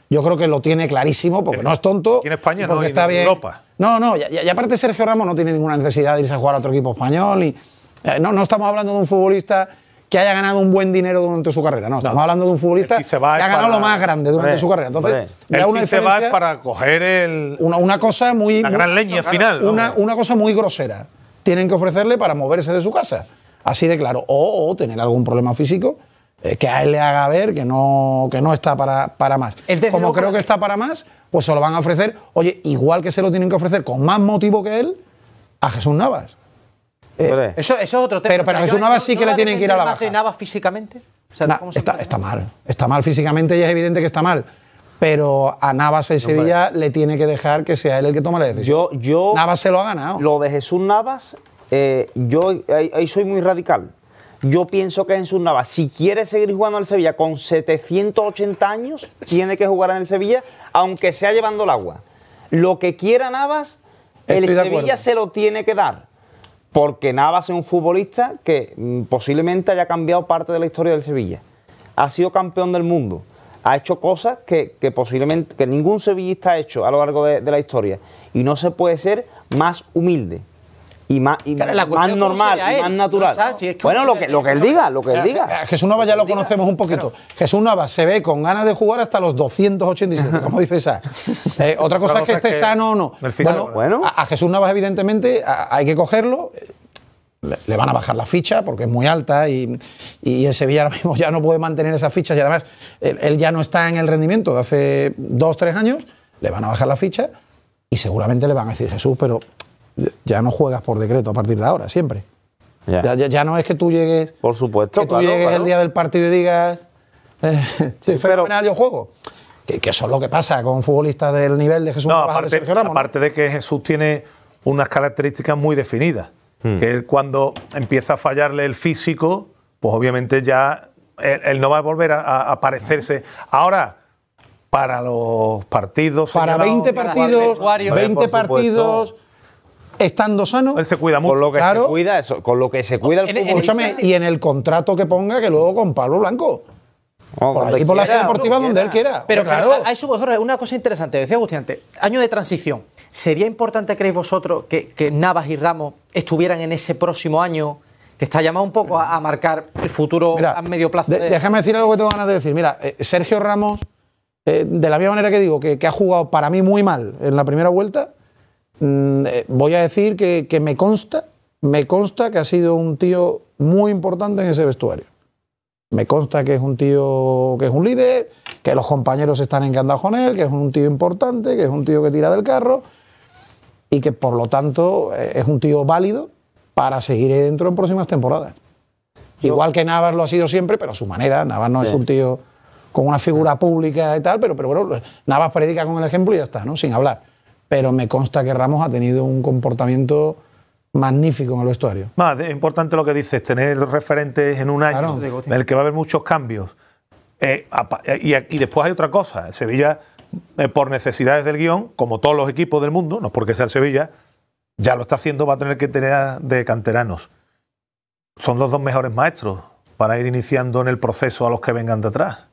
Yo creo que lo tiene clarísimo porque no es tonto. en España no, está Europa. No, no, y, aparte Sergio Ramos no tiene ninguna necesidad de irse a jugar a otro equipo español. Y, eh, no, no estamos hablando de un futbolista que haya ganado un buen dinero durante su carrera. No, estamos hablando de un futbolista que ha ganado lo más grande durante su carrera. Entonces, da una si se va para coger el... Una, cosa muy... La gran leña final. Una, cosa muy grosera. Tienen que ofrecerle para moverse de su casa. Así de claro. o, tener algún problema físico eh, que a él le haga ver que no, que no está para, más. Como creo que está para más, pues se lo van a ofrecer, oye, igual que se lo tienen que ofrecer con más motivo que él, a Jesús Navas. Eh, eso, es otro tema. Pero, Jesús Navas sí que le tienen que ir a la baja. de Navas físicamente? está, mal. Está mal físicamente y es evidente que está mal. Pero a Navas en Sevilla le tiene que dejar que sea él el que tome la decisión. Yo, yo, Navas se lo ha ganado. Lo de Jesús Navas, eh, yo ahí, soy muy radical. Yo pienso que Jesús Navas, si quiere seguir jugando al Sevilla con 780 años, tiene que jugar en el Sevilla, aunque sea llevando el agua. Lo que quiera Navas, el Sevilla se lo tiene que dar porque Navas es un futbolista que mm, posiblemente haya cambiado parte de la historia del Sevilla. Ha sido campeón del mundo, ha hecho cosas que, posiblemente que ningún sevillista ha hecho a lo largo de, de la historia y no se puede ser más humilde y más, normal, más natural. bueno, lo que, lo que él diga, lo que él diga. Jesús Navas ya lo conocemos un poquito. Jesús Navas se ve con ganas de jugar hasta los 287, como dice esa. Eh, otra cosa es que esté sano o no. Bueno, bueno. A, Jesús Navas, evidentemente, hay que cogerlo. Le, van a bajar la ficha porque es muy alta y, el Sevilla ahora mismo ya no puede mantener esa ficha. y además él, él ya no está en el rendimiento de hace dos, tres años. Le van a bajar la ficha y seguramente le van a decir Jesús, pero ya no juegas por decreto a partir de ahora, siempre. Ya, no es que tú llegues. Por supuesto. Que tú llegues el día del partido y digas. Eh, sí, fenomenal, yo juego. Que, eso es lo que pasa con futbolistas del nivel de Jesús. No, aparte, de que Jesús tiene unas características muy definidas. Hmm. Que cuando empieza a fallarle el físico, pues obviamente ya él, no va a volver a, aparecerse. Ahora, para los partidos. Para 20 partidos, 20 partidos estando sano. Él se cuida mucho. Con lo que se cuida, eso, con lo que se cuida el fútbol y en el contrato que ponga, que luego con Pablo Blanco. por, la deportiva donde él quiera. Pero, claro. hay su una cosa interesante, decía año de transición. ¿Sería importante, creéis vosotros, que, que, Navas y Ramos estuvieran en ese próximo año que está llamado un poco a, marcar el futuro a medio plazo? Déjame decir algo que tengo ganas de decir. Mira, eh, Sergio Ramos, eh, de la misma manera que digo, que ha jugado para mí muy mal en la primera vuelta, Mm, eh, voy a decir que, me consta, me consta que ha sido un tío muy importante en ese vestuario. Me consta que es un tío que es un líder, que los compañeros están encantados con él, que es un tío importante, que es un tío que tira del carro y que por lo tanto eh, es un tío válido para seguir dentro en próximas temporadas. Igual que Navas lo ha sido siempre, pero a su manera. Navas no es un tío con una figura pública y tal, pero, pero bueno, Navas predica con el ejemplo y ya está, ¿no? Sin hablar pero me consta que Ramos ha tenido un comportamiento magnífico en el vestuario. Más importante lo que dices, tener referentes en un año en el que va a haber muchos cambios. Eh, eh, y, después hay otra cosa, Sevilla, eh, por necesidades del guión, como todos los equipos del mundo, no es porque sea el Sevilla, ya lo está haciendo, va a tener que tener de canteranos. Son los dos mejores maestros para ir iniciando en el proceso a los que vengan de atrás.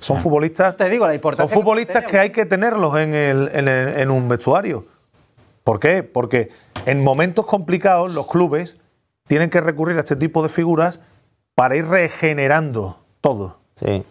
Son futbolistas. Te digo la importancia. Son futbolistas que, hay que tenerlos en, en un vestuario. ¿Por qué? Porque en momentos complicados los clubes tienen que recurrir a este tipo de figuras para ir regenerando todo. Sí.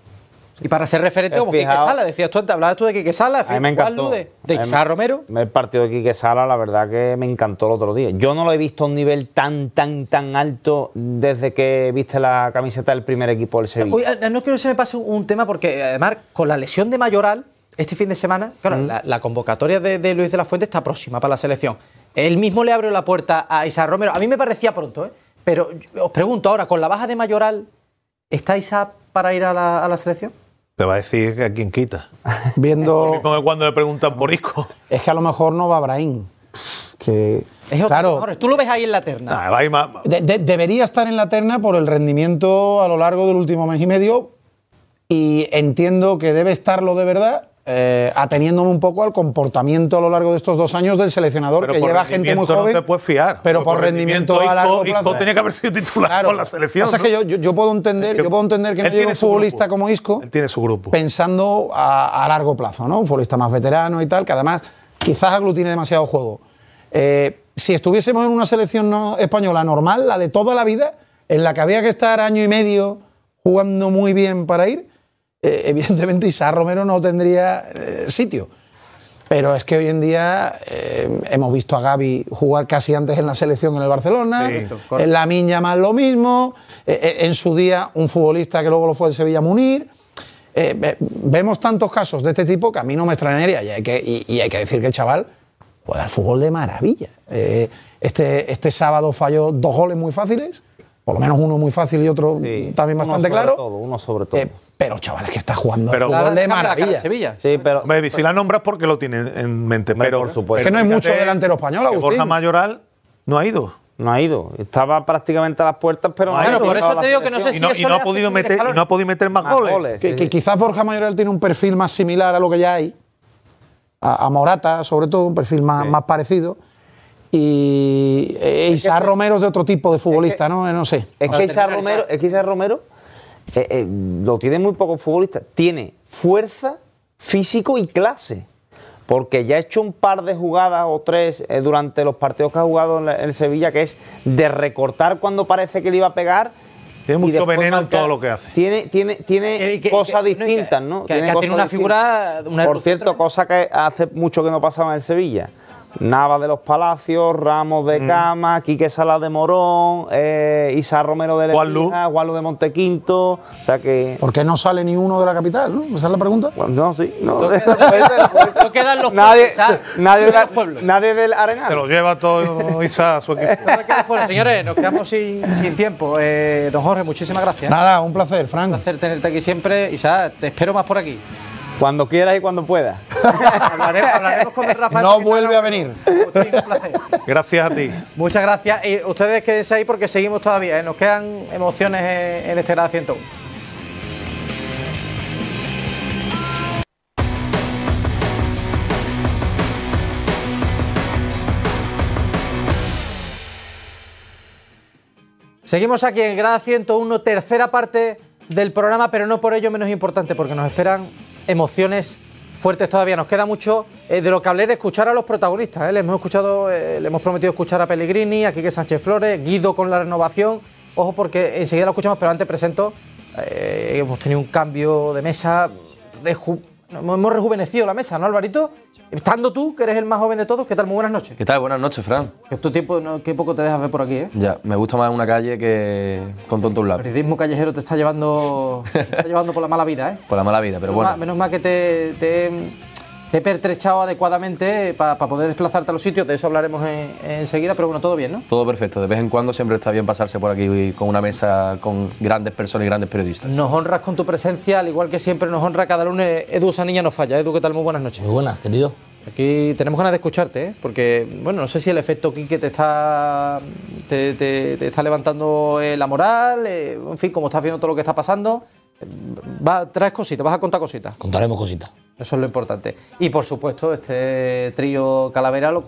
Y para ser referente como Quique Sala, decías tú, hablabas tú de Quique Sala, a de, de Romero. El partido de Quique Sala, la verdad que me encantó el otro día. Yo no lo he visto a un nivel tan, tan, tan alto desde que viste la camiseta del primer equipo del Sevilla. Eh, no quiero que se me pase un tema porque, eh, además, con la lesión de Mayoral, este fin de semana, claro, mm. la, convocatoria de, Luis de la Fuente está próxima para la selección. Él mismo le abrió la puerta a Isaac Romero. A mí me parecía pronto, ¿eh? Pero os pregunto ahora, con la baja de Mayoral, ¿está Isaac para ir a la selección? Te va a decir a quién quita. Viendo. cuando le preguntan por Isco. Es que a lo mejor no va a Que. claro. Tú lo ves ahí en la terna. debería estar en la terna por el rendimiento a lo largo del último mes y medio. Y entiendo que debe estarlo de verdad eh, ateniéndome un poco al comportamiento a lo largo de estos dos años del seleccionador que lleva gente muy joven. puedes fiar. Pero, por, rendimiento, a largo plazo. tenía que haber sido titular con la selección. Pasa que yo, puedo entender, es que yo puedo entender que no llegue un futbolista como Isco. tiene su grupo. Pensando a, largo plazo, ¿no? Un futbolista más veterano y tal, que además quizás aglutine demasiado juego. Eh, si estuviésemos en una selección española normal, la de toda la vida, en la que había que estar año y medio jugando muy bien para ir, eh, evidentemente Isaac Romero no tendría eh, sitio. Pero es que hoy en día eh, hemos visto a Gaby jugar casi antes en la selección en el Barcelona, en la Miña más lo mismo, en su día un futbolista que luego lo fue el Sevilla Munir. vemos tantos casos de este tipo que a mí no me extrañaría y hay que, decir que el chaval juega al fútbol de maravilla. este, este sábado falló dos goles muy fáciles por lo menos uno muy fácil y otro también bastante claro. Todo, uno sobre todo. Eh, pero chavales que está jugando pero, de maravilla. Sevilla. Sí, pero, si la nombras porque lo tiene en mente, pero, por que no hay mucho delantero español, Agustín. Borja Mayoral no ha ido. No ha ido. Estaba prácticamente a las puertas, pero no, ha ido. y no, ha podido meter más, ah, goles. que, quizás Borja Mayoral tiene un perfil más similar a lo que ya hay. A, Morata, sobre todo, un perfil más parecido. Y eh, Romero es de otro tipo de futbolista, ¿no? Eh, no sé. Es que Romero, lo tiene muy poco futbolista. Tiene fuerza, físico y clase. Porque ya ha hecho un par de jugadas o tres eh, durante los partidos que ha jugado en, Sevilla, que es de recortar cuando parece que le iba a pegar. Tiene mucho veneno en todo lo que hace. Tiene, tiene, tiene cosas distintas, ¿no? tiene, una figura. Por cierto, cosa que hace mucho que no pasaba en Sevilla Nava de los Palacios, Ramos de mm. Cama, Quique Sala de Morón, eh, Isa Romero de Lerina, Gualu de Montequinto, o sea que... ¿Por qué no sale ni uno de la capital, no? ¿Esa es la pregunta? Pues no, sí, no. Pues, pues, quedan los nadie, nadie, de nadie del Arenal. Se lo lleva todo Isa a su equipo. bueno, señores, nos quedamos sin, tiempo. Eh, don Jorge, muchísimas gracias. Nada, un placer, Frank. Un placer tenerte aquí siempre. Isa, te espero más por aquí. Cuando quieras y cuando puedas. hablaremos, con No vuelve a venir. Gracias a ti. Muchas gracias. Y ustedes quédense ahí porque seguimos todavía. ¿eh? Nos quedan emociones en este grado 101. Seguimos aquí en Grada 101, tercera parte del programa, pero no por ello menos importante, porque nos esperan emociones fuertes todavía. Nos queda mucho eh, de lo que hablar, escuchar a los protagonistas. ¿eh? Le hemos escuchado, eh, le hemos prometido escuchar a Pellegrini, a Quique Sánchez Flores, Guido con la renovación. Ojo, porque enseguida lo escuchamos, pero antes presento. Eh, hemos tenido un cambio de mesa, Hemos rejuvenecido la mesa, ¿no, Alvarito? Estando tú, que eres el más joven de todos, ¿qué tal? Muy buenas noches. ¿Qué tal? Buenas noches, Fran. Que tu tiempo, qué poco te dejas ver por aquí, ¿eh? Ya, me gusta más una calle que con tonto un lado. El periodismo callejero te está llevando, llevando por la mala vida, ¿eh? Por la mala vida, pero bueno. menos mal que te he pertrechado adecuadamente para poder desplazarte a los sitios, de eso hablaremos enseguida, pero bueno, todo bien, ¿no? Todo perfecto, de vez en cuando siempre está bien pasarse por aquí con una mesa con grandes personas y grandes periodistas. Nos honras con tu presencia, al igual que siempre nos honra cada lunes Edu niña no falla. Edu, ¿qué tal? Muy buenas noches. Muy buenas, querido. Aquí tenemos ganas de escucharte, ¿eh? porque bueno, no sé si el efecto Quique te está te, está levantando eh, la moral, eh, en fin, como estás viendo todo lo que está pasando, traes cositas, vas a contar cositas. Contaremos cositas. Eso es lo importante. Y por supuesto, este trío Calavera lo,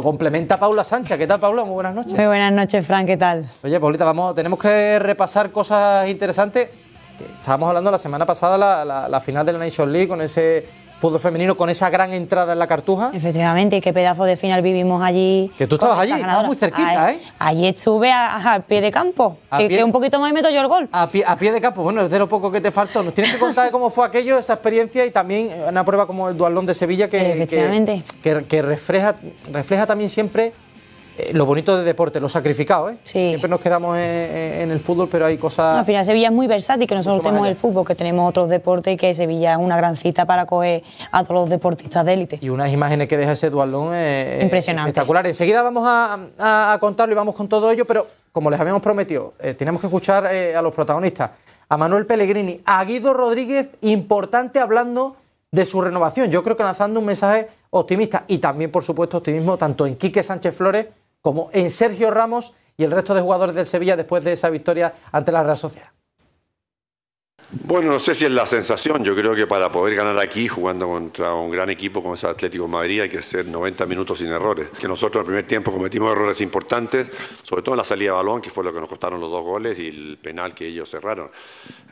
complementa Paula Sánchez. ¿Qué tal, Paula? Muy buenas noches. Muy buenas noches, Fran. ¿Qué tal? Oye, Paulita, vamos, tenemos que repasar cosas interesantes. Estábamos hablando la semana pasada, la, la, la final de la Nation League, con ese fútbol femenino con esa gran entrada en la cartuja. Efectivamente, qué pedazo de final vivimos allí. Que tú estabas allí, estabas muy cerquita, ¿eh? Allí estuve a, pie de campo, que, un poquito más y meto yo el gol. A pie, de campo, bueno, es de lo poco que te faltó. Nos tienes que contar cómo fue aquello, esa experiencia y también una prueba como el Dualón de Sevilla que, que, que refleja, refleja también siempre eh, lo bonito de deporte, lo sacrificado, ¿eh? Sí. Siempre nos quedamos en, el fútbol, pero hay cosas... al final Sevilla es muy versátil, que nosotros tenemos el fútbol, que tenemos otros deportes y que Sevilla es una gran cita para coger a todos los deportistas de élite. Y unas imágenes que deja ese dualón eh, eh, Impresionante. espectacular. Enseguida vamos a, contarlo y vamos con todo ello, pero como les habíamos prometido, tenemos que escuchar a los protagonistas, a Manuel Pellegrini, a Guido Rodríguez, importante hablando de su renovación. Yo creo que lanzando un mensaje optimista y también, por supuesto, optimismo tanto en Quique Sánchez Flores como en Sergio Ramos y el resto de jugadores del Sevilla después de esa victoria ante la Real Sociedad. Bueno, no sé si es la sensación. Yo creo que para poder ganar aquí, jugando contra un gran equipo como es Atlético Madrid, hay que hacer 90 minutos sin errores. Que nosotros en el primer tiempo cometimos errores importantes, sobre todo en la salida de balón, que fue lo que nos costaron los dos goles y el penal que ellos cerraron.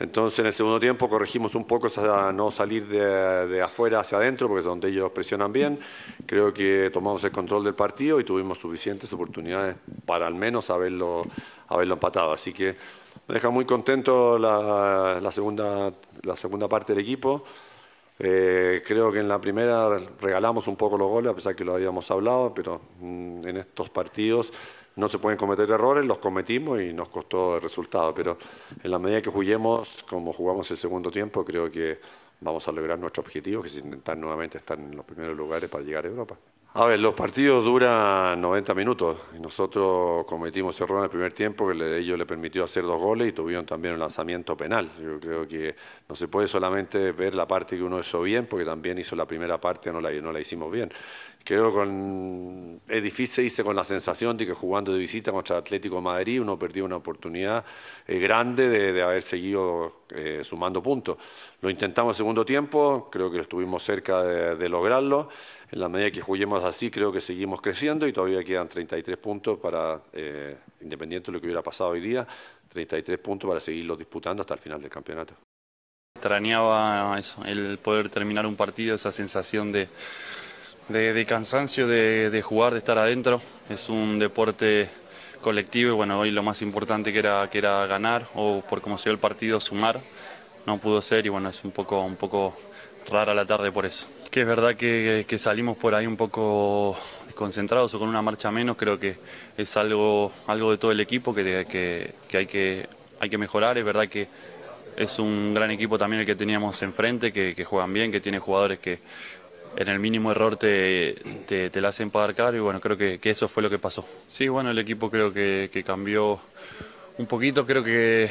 Entonces, en el segundo tiempo corregimos un poco esa no salir de, afuera hacia adentro, porque es donde ellos presionan bien. Creo que tomamos el control del partido y tuvimos suficientes oportunidades para al menos haberlo, haberlo empatado. Así que me deja muy contento la, segunda, la segunda parte del equipo. Eh, creo que en la primera regalamos un poco los goles, a pesar que lo habíamos hablado, pero mm, en estos partidos no se pueden cometer errores, los cometimos y nos costó el resultado. Pero en la medida que juguemos, como jugamos el segundo tiempo, creo que vamos a lograr nuestro objetivo, que es intentar nuevamente estar en los primeros lugares para llegar a Europa. A ver, los partidos duran 90 minutos. y Nosotros cometimos error en el primer tiempo que le, ellos le permitió hacer dos goles y tuvieron también un lanzamiento penal. Yo creo que no se puede solamente ver la parte que uno hizo bien, porque también hizo la primera parte, no la, no la hicimos bien. Creo que es difícil hice con la sensación de que jugando de visita contra Atlético de Madrid uno perdió una oportunidad eh, grande de, haber seguido eh, sumando puntos. Lo intentamos el segundo tiempo, creo que estuvimos cerca de, de lograrlo la medida que juguemos así, creo que seguimos creciendo y todavía quedan 33 puntos para, eh, independiente de lo que hubiera pasado hoy día, 33 puntos para seguirlo disputando hasta el final del campeonato. Extrañaba eso, el poder terminar un partido, esa sensación de, cansancio, de, jugar, de estar adentro. Es un deporte colectivo y bueno, hoy lo más importante que era, que era ganar o por como se el partido, sumar no pudo ser y bueno, es un poco, un poco rara la tarde por eso. Que es verdad que, salimos por ahí un poco desconcentrados o con una marcha menos, creo que es algo, algo de todo el equipo que, que, hay que hay que mejorar, es verdad que es un gran equipo también el que teníamos enfrente, que, juegan bien, que tiene jugadores que en el mínimo error te, te, la hacen pagar caro y bueno, creo que, eso fue lo que pasó. Sí, bueno, el equipo creo que cambió un poquito, creo que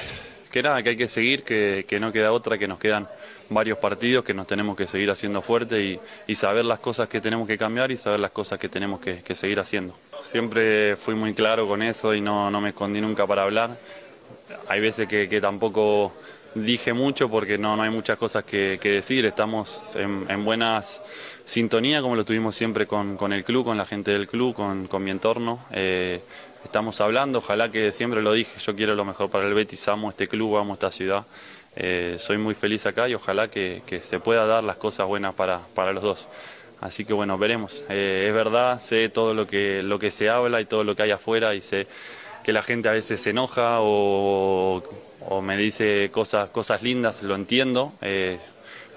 que nada, que hay que seguir, que, no queda otra, que nos quedan varios partidos, que nos tenemos que seguir haciendo fuerte y, saber las cosas que tenemos que cambiar y saber las cosas que tenemos que, seguir haciendo. Siempre fui muy claro con eso y no, no me escondí nunca para hablar. Hay veces que, tampoco dije mucho porque no, no hay muchas cosas que, decir, estamos en, en, buenas sintonía como lo tuvimos siempre con, el club, con la gente del club, con, mi entorno. Eh, estamos hablando. Ojalá que siempre lo dije, yo quiero lo mejor para el Betis, amo este club, amo esta ciudad. Eh, soy muy feliz acá y ojalá que, se pueda dar las cosas buenas para, los dos. Así que bueno, veremos. Eh, es verdad, sé todo lo que, lo que se habla y todo lo que hay afuera y sé que la gente a veces se enoja o, me dice cosas, cosas lindas, lo entiendo. Eh,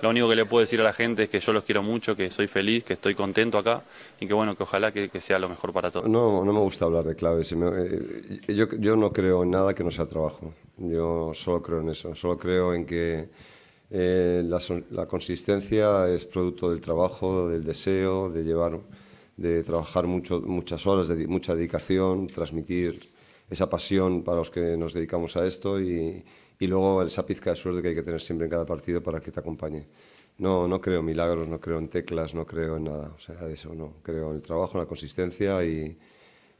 lo único que le puedo decir a la gente es que yo los quiero mucho, que soy feliz, que estoy contento acá y que bueno, que ojalá que, sea lo mejor para todos. No, no me gusta hablar de claves. Eh, yo, no creo en nada que no sea trabajo. Yo solo creo en eso. Solo creo en que eh, la, consistencia es producto del trabajo, del deseo, de llevar, de trabajar muchas horas, de mucha dedicación, transmitir esa pasión para los que nos dedicamos a esto y y luego el sapizca de suerte que hay que tener siempre en cada partido para que te acompañe. No, no creo en milagros, no creo en teclas, no creo en nada. O sea, de eso no. Creo en el trabajo, en la consistencia y,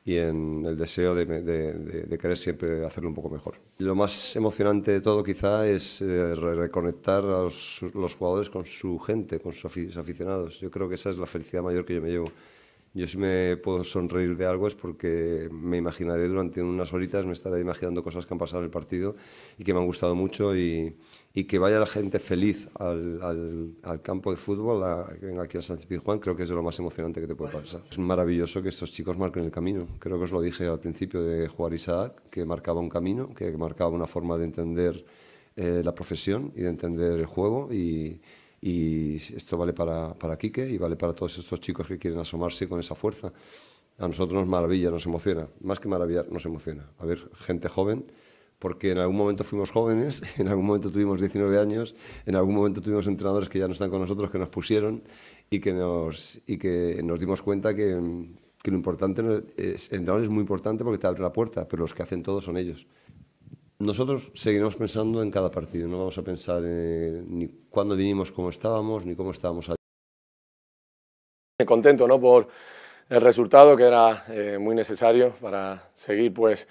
en el deseo de, querer siempre hacerlo un poco mejor. Lo más emocionante de todo quizá es eh, reconectar a los, jugadores con su gente, con sus aficionados. Yo creo que esa es la felicidad mayor que yo me llevo. Yo si me puedo sonreír de algo es porque me imaginaré durante unas horitas, me estaré imaginando cosas que han pasado en el partido y que me han gustado mucho y, y que vaya la gente feliz al, al, campo de fútbol a, aquí en Sánchez Juan creo que es de lo más emocionante que te puede pasar. Es maravilloso que estos chicos marquen el camino. Creo que os lo dije al principio de jugar Isaac, que marcaba un camino, que marcaba una forma de entender eh, la profesión y de entender el juego y y esto vale para, para Quique y vale para todos estos chicos que quieren asomarse con esa fuerza. A nosotros nos maravilla, nos emociona. Más que maravillar, nos emociona. A ver, gente joven, porque en algún momento fuimos jóvenes, en algún momento tuvimos 19 años, en algún momento tuvimos entrenadores que ya no están con nosotros, que nos pusieron y que nos, y que nos dimos cuenta que, que lo importante, es, entrenador es muy importante porque te abre la puerta, pero los que hacen todo son ellos nosotros seguiremos pensando en cada partido, no vamos a pensar ni cuándo vinimos, cómo estábamos, ni cómo estábamos allí. Contento ¿no? por el resultado que era eh, muy necesario para seguir pues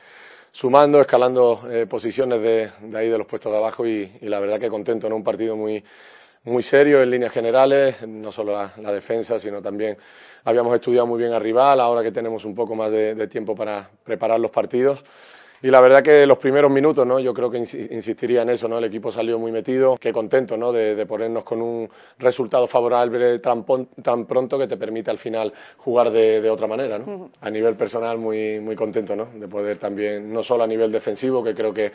sumando, escalando eh, posiciones de, ahí de los puestos de abajo y, la verdad que contento, ¿no? un partido muy, muy serio en líneas generales, no solo la, la, defensa, sino también habíamos estudiado muy bien al rival, ahora que tenemos un poco más de tiempo para preparar los partidos. Y la verdad que los primeros minutos, ¿no? Yo creo que insistiría en eso, ¿no? El equipo salió muy metido, qué contento, ¿no? De, ponernos con un resultado favorable tan, pronto que te permite al final jugar de, otra manera, ¿no? A nivel personal muy, muy contento, ¿no? De poder también, no solo a nivel defensivo, que creo que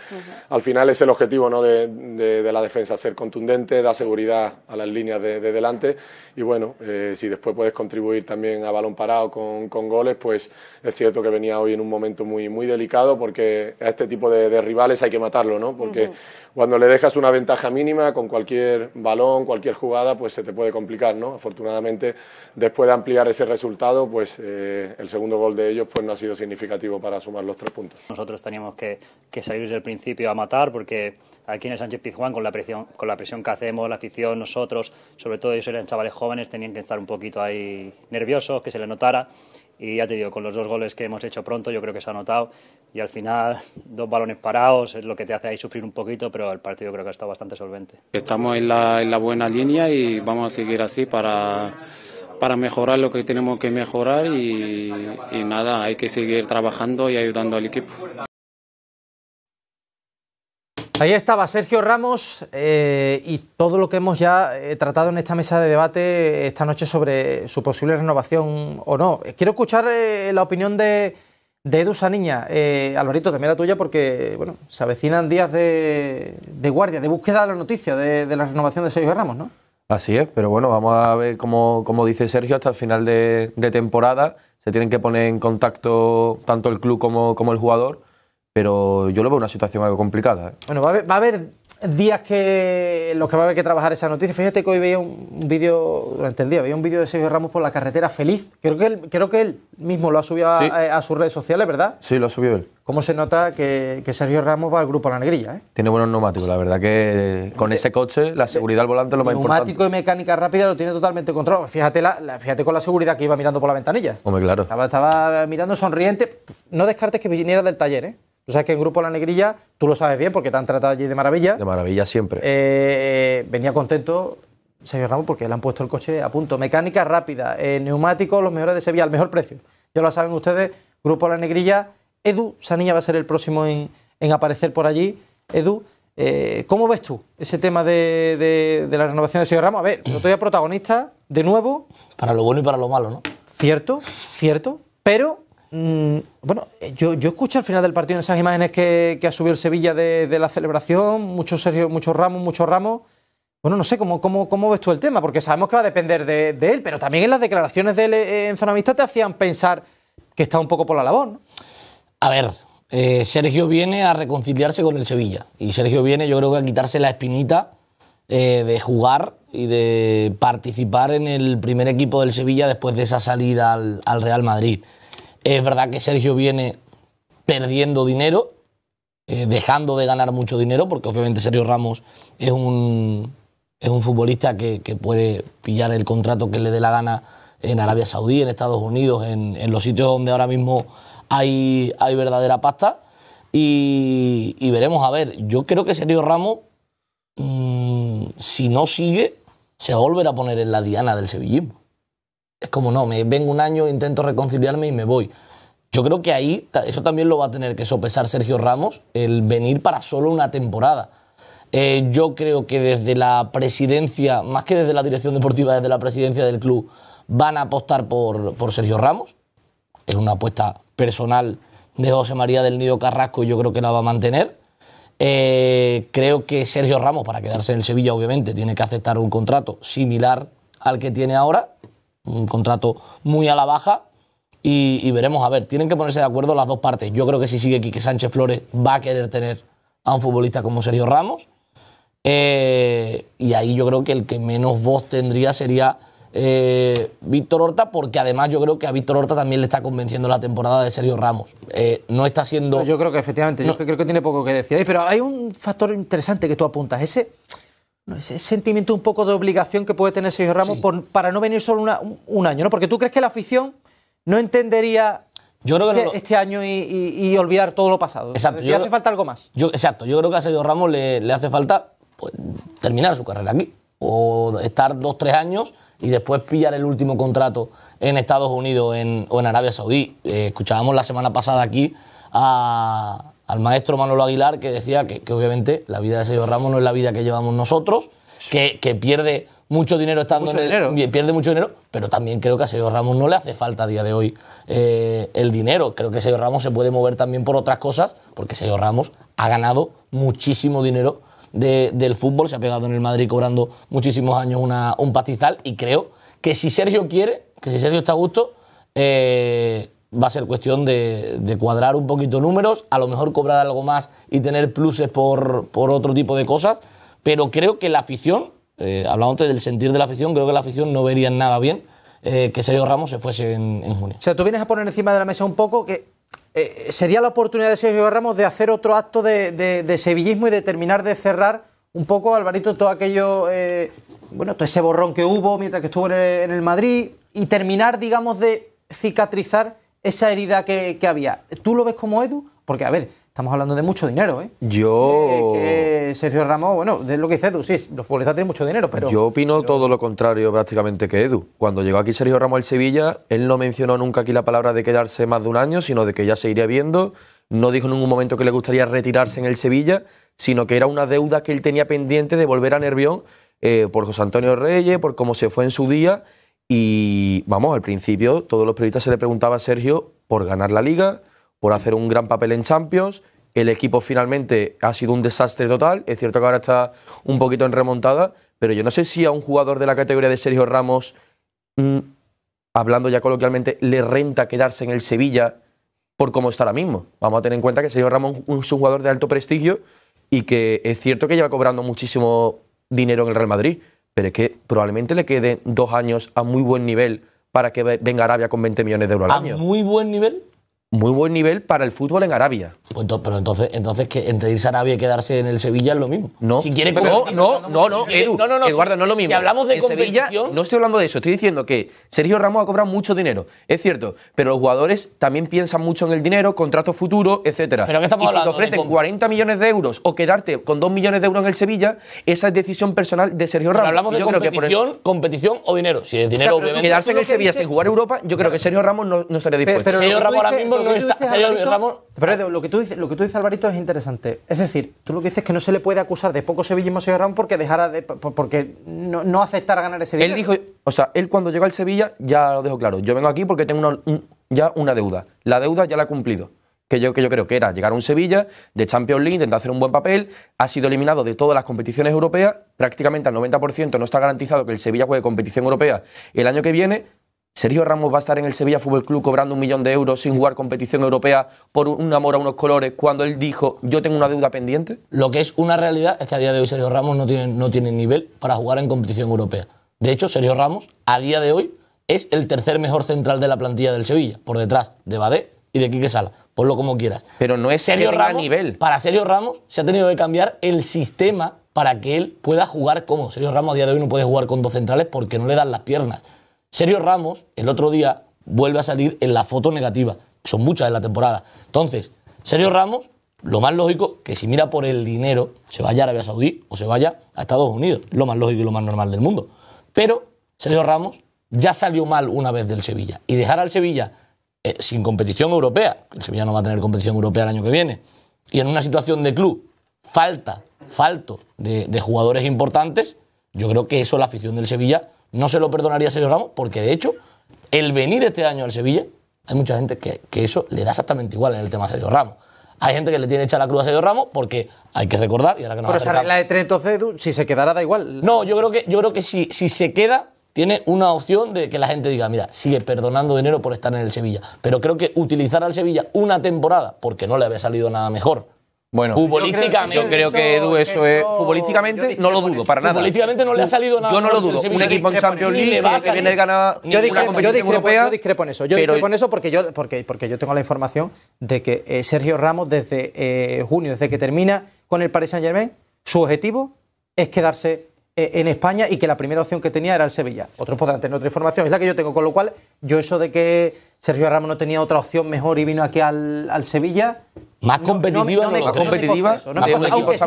al final es el objetivo, ¿no? De, la defensa, ser contundente, dar seguridad a las líneas de, delante y bueno, eh, si después puedes contribuir también a balón parado con, con goles, pues es cierto que venía hoy en un momento muy, muy delicado porque a este tipo de, rivales hay que matarlo, ¿no? Porque cuando le dejas una ventaja mínima con cualquier balón, cualquier jugada, pues se te puede complicar, ¿no? Afortunadamente, después de ampliar ese resultado, pues eh, el segundo gol de ellos pues no ha sido significativo para sumar los tres puntos. Nosotros teníamos que, salir desde el principio a matar porque aquí en el Sánchez Pizjuán, con la presión, con la presión que hacemos, la afición, nosotros, sobre todo ellos eran chavales jóvenes, tenían que estar un poquito ahí nerviosos, que se les notara. Y ya te digo, con los dos goles que hemos hecho pronto, yo creo que se ha notado. Y al final, dos balones parados es lo que te hace ahí sufrir un poquito, pero el partido creo que ha estado bastante solvente. Estamos en la, en la buena línea y vamos a seguir así para para mejorar lo que tenemos que mejorar y, y, nada, hay que seguir trabajando y ayudando al equipo. Ahí estaba Sergio Ramos eh, y todo lo que hemos ya eh, tratado en esta mesa de debate eh, esta noche sobre su posible renovación o no. Quiero escuchar la opinión de, Edu Saniña. Alvarito, también la tuya porque bueno, se avecinan días de, guardia, de búsqueda de la noticia de, la renovación de Sergio Ramos, ¿no? Así es, pero bueno, vamos a ver cómo, dice Sergio hasta el final de, temporada. Se tienen que poner en contacto tanto el club como el jugador pero yo lo veo una situación algo complicada. ¿eh? Bueno, va a, haber, días que los que va a haber que trabajar esa noticia. Fíjate que hoy veía un, vídeo, durante el día, veía un vídeo de Sergio Ramos por la carretera feliz. Creo que él, mismo lo ha subido a, sus redes sociales, ¿verdad? Sí, lo ha subido él. ¿Cómo se nota que, Sergio Ramos va al grupo La Negrilla? Eh? Tiene buenos neumáticos, la verdad que con ese coche la seguridad al volante lo más importante. Neumático y mecánica rápida lo tiene totalmente controlado. Fíjate, la, fíjate con la seguridad que iba mirando por la ventanilla. Hombre, claro. estaba mirando sonriente. No descartes que viniera del taller, ¿eh? Tú sabes que en Grupo La Negrilla, tú lo sabes bien porque te han tratado allí de maravilla. De maravilla siempre. Eh, eh, venía contento señor Ramos porque le han puesto el coche a punto. Mecánica rápida, eh, neumáticos los mejores de Sevilla, el mejor precio. Ya lo saben ustedes, Grupo La Negrilla. Edu esa niña va a ser el próximo en, aparecer por allí. Edu, eh, ¿cómo ves tú ese tema de, la renovación de señor Ramos? A ver, yo estoy a protagonista, de nuevo. Para lo bueno y para lo malo, ¿no? Cierto, cierto, pero Mm, bueno, yo, escuché al final del partido en esas imágenes que, ha subido el Sevilla de, la celebración, muchos muchos ramos, muchos ramos. Bueno, no sé ¿cómo, ves tú el tema, porque sabemos que va a depender de, él, pero también en las declaraciones de él e, en zona te hacían pensar que está un poco por la labor. A ver, eh, Sergio viene a reconciliarse con el Sevilla y Sergio viene, yo creo a quitarse la espinita eh, de jugar y de participar en el primer equipo del Sevilla después de esa salida al Real Madrid. Es verdad que Sergio viene perdiendo dinero, eh, dejando de ganar mucho dinero, porque obviamente Sergio Ramos es un, es un futbolista que, puede pillar el contrato que le dé la gana en Arabia Saudí, en Estados Unidos, en, los sitios donde ahora mismo hay, hay verdadera pasta. Y, veremos, a ver, yo creo que Sergio Ramos, mm, si no sigue, se volverá a poner en la diana del sevillismo. Es como, no, me vengo un año, intento reconciliarme y me voy. Yo creo que ahí eso también lo va a tener que sopesar Sergio Ramos, el venir para solo una temporada. Eh, yo creo que desde la presidencia, más que desde la dirección deportiva, desde la presidencia del club, van a apostar por, Sergio Ramos. Es una apuesta personal de José María del Nido Carrasco y yo creo que la va a mantener. Eh, creo que Sergio Ramos, para quedarse en el Sevilla, obviamente, tiene que aceptar un contrato similar al que tiene ahora un contrato muy a la baja. Y, veremos, a ver, tienen que ponerse de acuerdo las dos partes. Yo creo que si sigue Quique Sánchez Flores va a querer tener a un futbolista como Sergio Ramos. Eh, y ahí yo creo que el que menos voz tendría sería eh, Víctor Horta, porque además yo creo que a Víctor Horta también le está convenciendo la temporada de Sergio Ramos. Eh, no está siendo. yo creo que efectivamente, yo creo que tiene poco que decir pero hay un factor interesante que tú apuntas, ese ese sentimiento un poco de obligación que puede tener Sergio Ramos por, para no venir solo un año, ¿no? Porque tú crees que la afición no entendería yo este, este año y, olvidar todo lo pasado. Exacto. Le hace falta algo más. exacto. Yo creo que a Sergio Ramos le, hace falta pues, terminar su carrera aquí. O estar dos, tres años y después pillar el último contrato en Estados Unidos o en Arabia Saudí. Eh, escuchábamos la semana pasada aquí a, al maestro Manolo Aguilar, que decía que, obviamente la vida de Sergio Ramos no es la vida que llevamos nosotros, que, pierde mucho dinero estando en dinero. pierde mucho dinero, pero también creo que a Sergio Ramos no le hace falta a día de hoy eh, el dinero. Creo que Sergio Ramos se puede mover también por otras cosas, porque Sergio Ramos ha ganado muchísimo dinero del fútbol, se ha pegado en el Madrid cobrando muchísimos años un pastizal y creo que si Sergio quiere, que si Sergio está a gusto, eh, va a ser cuestión de, cuadrar un poquito números, a lo mejor cobrar algo más y tener pluses por, otro tipo de cosas, pero creo que la afición, eh, hablando antes del sentir de la afición, creo que la afición no vería nada bien eh, que Sergio Ramos se fuese en, junio. O sea, tú vienes a poner encima de la mesa un poco que eh, sería la oportunidad de Sergio Ramos de hacer otro acto de, sevillismo y de terminar de cerrar un poco, Alvarito, todo aquello, eh, bueno, todo ese borrón que hubo mientras que estuvo en el Madrid y terminar, digamos, de cicatrizar esa herida que, había. ¿Tú lo ves como Edu? Porque, a ver, estamos hablando de mucho dinero, ¿eh? Yo. Sergio Ramos, bueno, de lo que dice Edu, sí, los futbolistas tienen mucho dinero, pero. Yo opino todo lo contrario prácticamente que Edu. Cuando llegó aquí Sergio Ramos al Sevilla, él no mencionó nunca aquí la palabra de quedarse más de un año, sino de que ya se iría viendo. No dijo en ningún momento que le gustaría retirarse en el Sevilla, sino que era una deuda que él tenía pendiente de volver a Nervión eh, por José Antonio Reyes, por cómo se fue en su día y vamos, al principio todos los periodistas se le preguntaba a Sergio por ganar la liga, por hacer un gran papel en Champions. El equipo finalmente ha sido un desastre total. Es cierto que ahora está un poquito en remontada, pero yo no sé si a un jugador de la categoría de Sergio Ramos, mm, hablando ya coloquialmente, le renta quedarse en el Sevilla por cómo está ahora mismo. Vamos a tener en cuenta que Sergio Ramos es un jugador de alto prestigio y que es cierto que lleva cobrando muchísimo dinero en el Real Madrid, pero es que probablemente le queden dos años a muy buen nivel para que venga Arabia con 20 millones de euros al año. ¿A muy buen nivel? muy buen nivel para el fútbol en Arabia. Pues entonces, pero entonces, entonces que entre irse a Arabia y quedarse en el Sevilla es lo mismo. No, si quiere, no, no, no, no, Edu, no, no, Eduardo, no es lo mismo. Si hablamos de competición, no estoy hablando de eso, estoy diciendo que Sergio Ramos ha cobrado mucho dinero, es cierto, pero los jugadores también piensan mucho en el dinero, contratos futuros, etcétera. Pero qué estamos y si te ofrecen 40 millones de euros o quedarte con 2 millones de euros en el Sevilla, esa es decisión personal de Sergio Ramos. Pero hablamos de competición, competición o dinero. Si es dinero, obviamente. Quedarse en el Sevilla sin jugar Europa, yo creo que Sergio Ramos no, estaría dispuesto. pero Sergio Ramos ahora mismo Ah. lo que tú dices, lo que tú dices, Alvarito, es interesante. Es decir, tú lo que dices es que no se le puede acusar de poco Sevilla y Sergio porque dejara porque no, no aceptara ganar ese dinero. Él dijo, o sea, él cuando llegó al Sevilla ya lo dejó claro. Yo vengo aquí porque tengo ya una deuda. La deuda ya la ha cumplido. Que yo, que yo creo que era llegar a un Sevilla de Champions League, intentar hacer un buen papel, ha sido eliminado de todas las competiciones europeas, prácticamente al 90% no está garantizado que el Sevilla juegue competición europea el año que viene, Sergio Ramos va a estar en el Sevilla Fútbol Club cobrando un millón de euros sin jugar competición europea por un amor a unos colores cuando él dijo yo tengo una deuda pendiente? Lo que es una realidad es que a día de hoy Sergio Ramos no tiene, no nivel para jugar en competición europea. De hecho, Sergio Ramos a día de hoy es el tercer mejor central de la plantilla del Sevilla, por detrás de Badé y de Quique Sala. Ponlo como quieras. Pero no es Sergio Ramos, nivel. Para Sergio Ramos se ha tenido que cambiar el sistema para que él pueda jugar como Sergio Ramos a día de hoy no puede jugar con dos centrales porque no le dan las piernas. Sergio Ramos, el otro día, vuelve a salir en la foto negativa. Son muchas de la temporada. Entonces, Sergio Ramos, lo más lógico, que si mira por el dinero, se vaya a Arabia Saudí o se vaya a Estados Unidos. Lo más lógico y lo más normal del mundo. Pero Sergio Ramos ya salió mal una vez del Sevilla. Y dejar al Sevilla eh, sin competición europea, el Sevilla no va a tener competición europea el año que viene, y en una situación de club falta, falto de, de jugadores importantes, yo creo que eso la afición del Sevilla no se lo perdonaría a Sergio Ramos porque, de hecho, el venir este año al Sevilla, hay mucha gente que, eso le da exactamente igual en el tema de Sergio Ramos. Hay gente que le tiene hecha la cruz a Sergio Ramos porque hay que recordar y ahora que nos Pero esa la de Treto entonces, si se quedará da igual. No, yo creo que, si, si se queda tiene una opción de que la gente diga, mira, sigue perdonando dinero por estar en el Sevilla. Pero creo que utilizar al Sevilla una temporada, porque no le había salido nada mejor bueno, futbolísticamente, yo creo que, eso, es. futbolísticamente no lo dudo, para nada. Futbolísticamente no le ha salido nada. Yo no lo dudo. Un equipo en Champions League le va que viene de ganar yo discrepo, europea. Yo discrepo en eso. Yo discrepo en eso porque yo, porque, porque yo tengo la información de que eh, Sergio Ramos, desde eh, junio, desde que termina con el Paris Saint Germain, su objetivo es quedarse eh, en España y que la primera opción que tenía era el Sevilla. Otros podrán tener otra información, es la que yo tengo, con lo cual yo eso de que Sergio Ramos no tenía otra opción mejor y vino aquí al, al Sevilla... Más competitiva, Aunque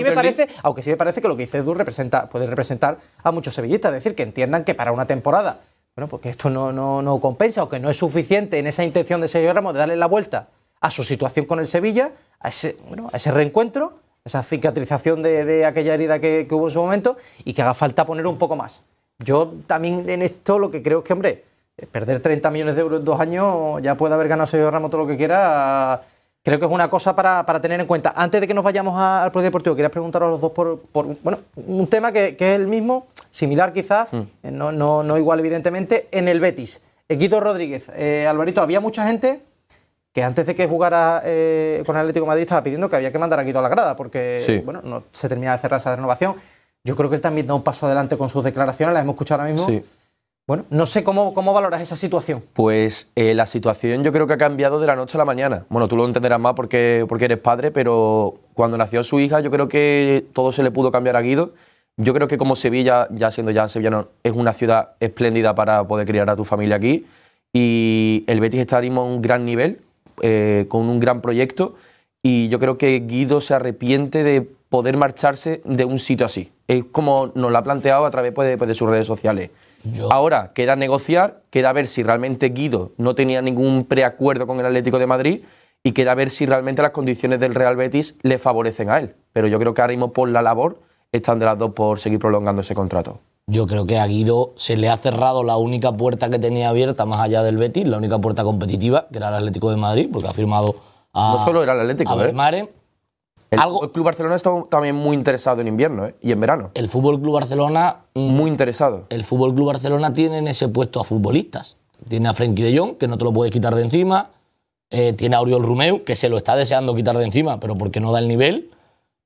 sí me parece, que lo que dice Edu representa, puede representar a muchos sevillistas, es decir, que entiendan que para una temporada, bueno, porque pues esto no, no, no compensa o que no es suficiente en esa intención de Sergio Ramos de darle la vuelta a su situación con el Sevilla, a ese, a ese reencuentro esa cicatrización de, aquella herida que, hubo en su momento y que haga falta poner un poco más. Yo también en esto lo que creo es que, hombre, eh, perder 30 millones de euros en dos años, ya puede haber ganado Sergio Ramos todo lo que quiera, creo que es una cosa para, tener en cuenta. Antes de que nos vayamos al Proyecto Deportivo, quería preguntaros a los dos por, bueno, un tema que, es el mismo, similar quizás, mm. eh, no, igual evidentemente, en el Betis. Equito Rodríguez, eh, Alvarito, había mucha gente que antes de que jugara eh, con Atlético de Madrid estaba pidiendo que había que mandar a Guido a la grada, porque bueno, no se termina de cerrar esa renovación. Yo creo que él también da un paso adelante con sus declaraciones, las hemos escuchado ahora mismo. Bueno, no sé cómo, cómo valoras esa situación. Pues eh, la situación yo creo que ha cambiado de la noche a la mañana. Bueno, tú lo entenderás más porque, porque eres padre, pero cuando nació su hija yo creo que todo se le pudo cambiar a Guido. Yo creo que como Sevilla, ya siendo ya sevillano, es una ciudad espléndida para poder criar a tu familia aquí. Y el Betis está a un gran nivel, eh, con un gran proyecto y yo creo que Guido se arrepiente de poder marcharse de un sitio así. Es como nos lo ha planteado a través pues, pues, de, sus redes sociales. Ahora queda negociar, queda ver si realmente Guido no tenía ningún preacuerdo con el Atlético de Madrid y queda ver si realmente las condiciones del Real Betis le favorecen a él. Pero yo creo que ahora mismo por la labor están de las dos por seguir prolongando ese contrato. Yo creo que a Guido se le ha cerrado la única puerta que tenía abierta más allá del Betis, la única puerta competitiva, que era el Atlético de Madrid, porque ha firmado a. No solo era el Atlético, a ¿eh? El, Algo, el Club Barcelona está también muy interesado en invierno ¿eh? y en verano. El Fútbol Club Barcelona. Mm, muy interesado. El Fútbol Club Barcelona tiene en ese puesto a futbolistas. Tiene a Frenkie de Jong, que no te lo puedes quitar de encima. Eh, tiene a Oriol Rumeu, que se lo está deseando quitar de encima, pero porque no da el nivel.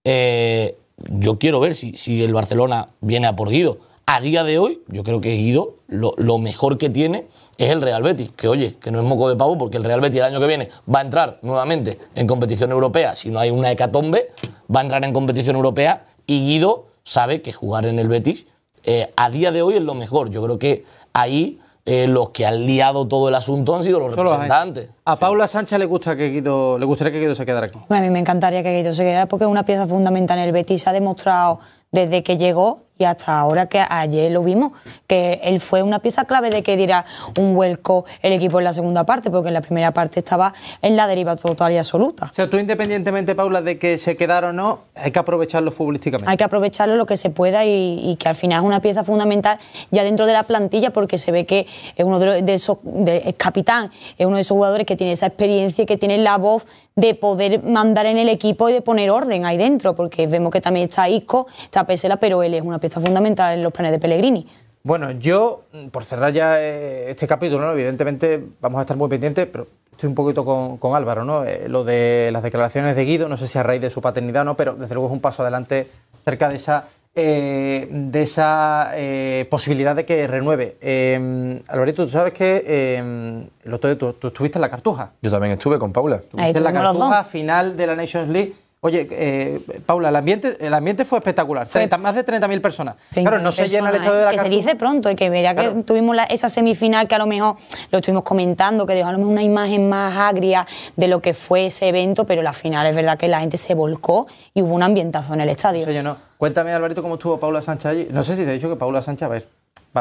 Eh, yo quiero ver si, si el Barcelona viene a por Guido a día de hoy, yo creo que Guido lo, mejor que tiene es el Real Betis. Que oye, que no es moco de pavo, porque el Real Betis el año que viene va a entrar nuevamente en competición europea. Si no hay una hecatombe, va a entrar en competición europea. Y Guido sabe que jugar en el Betis eh, a día de hoy es lo mejor. Yo creo que ahí eh, los que han liado todo el asunto han sido los representantes. A Paula Sánchez le gusta que Guido, le gustaría que Guido se quedara aquí. a mí me encantaría que Guido se quedara porque es una pieza fundamental en el Betis. Ha demostrado desde que llegó y hasta ahora que ayer lo vimos, que él fue una pieza clave de que diera un vuelco el equipo en la segunda parte, porque en la primera parte estaba en la deriva total y absoluta. O sea, tú independientemente, Paula, de que se quedara o no, hay que aprovecharlo futbolísticamente. Hay que aprovecharlo lo que se pueda y, que al final es una pieza fundamental ya dentro de la plantilla, porque se ve que es uno de, esos, capitán, es uno de esos jugadores que tiene esa experiencia y que tiene la voz de poder mandar en el equipo y de poner orden ahí dentro, porque vemos que también está Isco, está Pesela, pero él es una pieza fundamental en los planes de Pellegrini. Bueno, yo, por cerrar ya eh, este capítulo, evidentemente vamos a estar muy pendientes, pero estoy un poquito con, con Álvaro, ¿no? Eh, lo de las declaraciones de Guido, no sé si a raíz de su paternidad o no, pero desde luego es un paso adelante cerca de esa eh, de esa eh, posibilidad de que renueve. Eh, Alvarito, tú sabes que em, tú, estuviste en la Cartuja. Yo también estuve con Paula. en la Cartuja, final de la Nations League. Oye, eh, Paula, el ambiente, el ambiente fue espectacular. más de 30.000 personas. claro, no se llena el eh, estadio de la Que se dice pronto, y que vería que tuvimos esa semifinal que a lo mejor lo estuvimos comentando, que dejó a lo mejor una imagen más agria de lo que fue ese evento, pero la final es verdad que la gente se volcó y hubo un ambientazo en el estadio. yo no. Cuéntame, Alvarito, cómo estuvo Paula Sánchez allí. No sé si te he dicho que Paula Sánchez, a ver,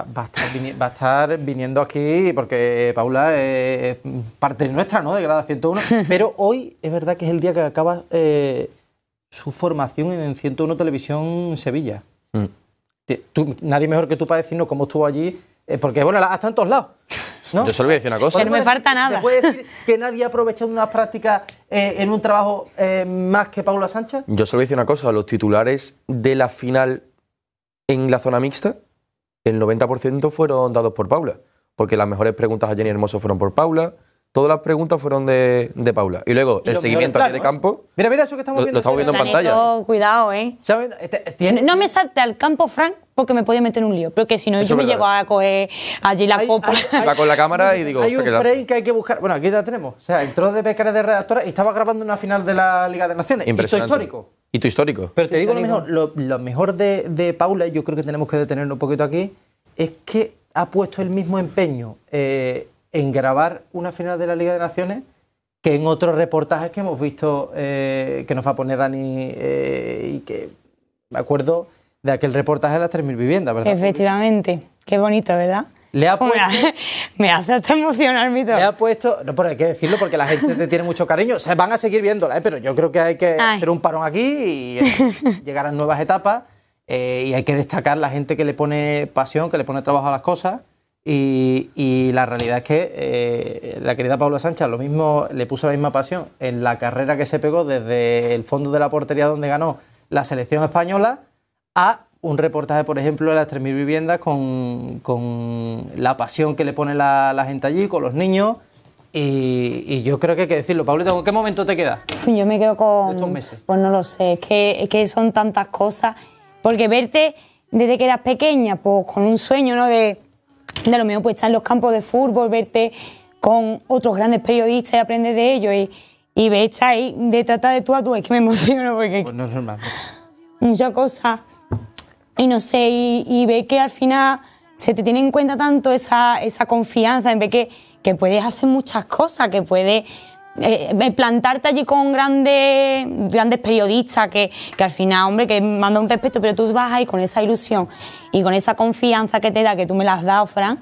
va, a estar viniendo aquí porque Paula es parte nuestra, ¿no? De Grada 101. Pero hoy es verdad que es el día que acaba eh, su formación en 101 Televisión Sevilla. Mm. nadie mejor que tú para decirnos cómo estuvo allí, eh, porque bueno, hasta en todos lados. Yo solo voy a decir una cosa. Que no me falta nada. ¿Puedes decir que nadie ha aprovechado una práctica eh, en un trabajo más que Paula Sánchez? Yo solo voy a decir una cosa. Los titulares de la final en la zona mixta el 90% fueron dados por Paula, porque las mejores preguntas a Jenny Hermoso fueron por Paula, todas las preguntas fueron de, Paula. Y luego, el seguimiento aquí de ¿eh? campo. Mira, mira eso que estamos viendo. estamos viendo en pantalla. cuidado, ¿eh? Este, este, no, me salte al campo, Frank, porque me podía meter un lío. Porque si no, yo me llego a coger allí la copa. Va con la cámara y digo. Hay un frame que hay que buscar. Bueno, aquí ya tenemos. O sea, entró de pescar de redactora y estaba grabando una final de la Liga de Naciones. Impresionante. es histórico y tu histórico. Pero te digo lo mejor, lo, mejor de, de, Paula, yo creo que tenemos que detenerlo un poquito aquí, es que ha puesto el mismo empeño eh, en grabar una final de la Liga de Naciones que en otros reportajes que hemos visto eh, que nos va a poner Dani eh, y que me acuerdo de aquel reportaje de las 3.000 viviendas, ¿verdad? Efectivamente, qué bonito, ¿verdad? me hace hasta emocionar mi todo. Le ha puesto, no, pero hay que decirlo porque la gente te tiene mucho cariño. Se van a seguir viéndola, ¿eh? pero yo creo que hay que hacer un parón aquí y eh, llegar a nuevas etapas. Eh, y hay que destacar la gente que le pone pasión, que le pone trabajo a las cosas. Y, la realidad es que la querida Paula Sánchez lo mismo, le puso la misma pasión en la carrera que se pegó desde el fondo de la portería donde ganó la selección española a un reportaje, por ejemplo, de las 3.000 viviendas con, la pasión que le pone la, gente allí, con los niños. Y, yo creo que hay que decirlo. Pablito, ¿con qué momento te queda? Yo me quedo con. Pues no lo sé, es que, son tantas cosas. Porque verte desde que eras pequeña, pues con un sueño, ¿no? De, de lo mismo, pues estar en los campos de fútbol, verte con otros grandes periodistas y aprender de ellos. Y, y ahí, de tratar de tú a tú, es que me emociono porque. Pues no normal. Muchas cosas y no sé, y, ve que al final se te tiene en cuenta tanto esa, confianza, en que, que puedes hacer muchas cosas, que puedes eh, eh, plantarte allí con grandes, grandes periodistas que, al final, hombre, que manda un respeto, pero tú vas ahí con esa ilusión y con esa confianza que te da, que tú me las has dado, Fran,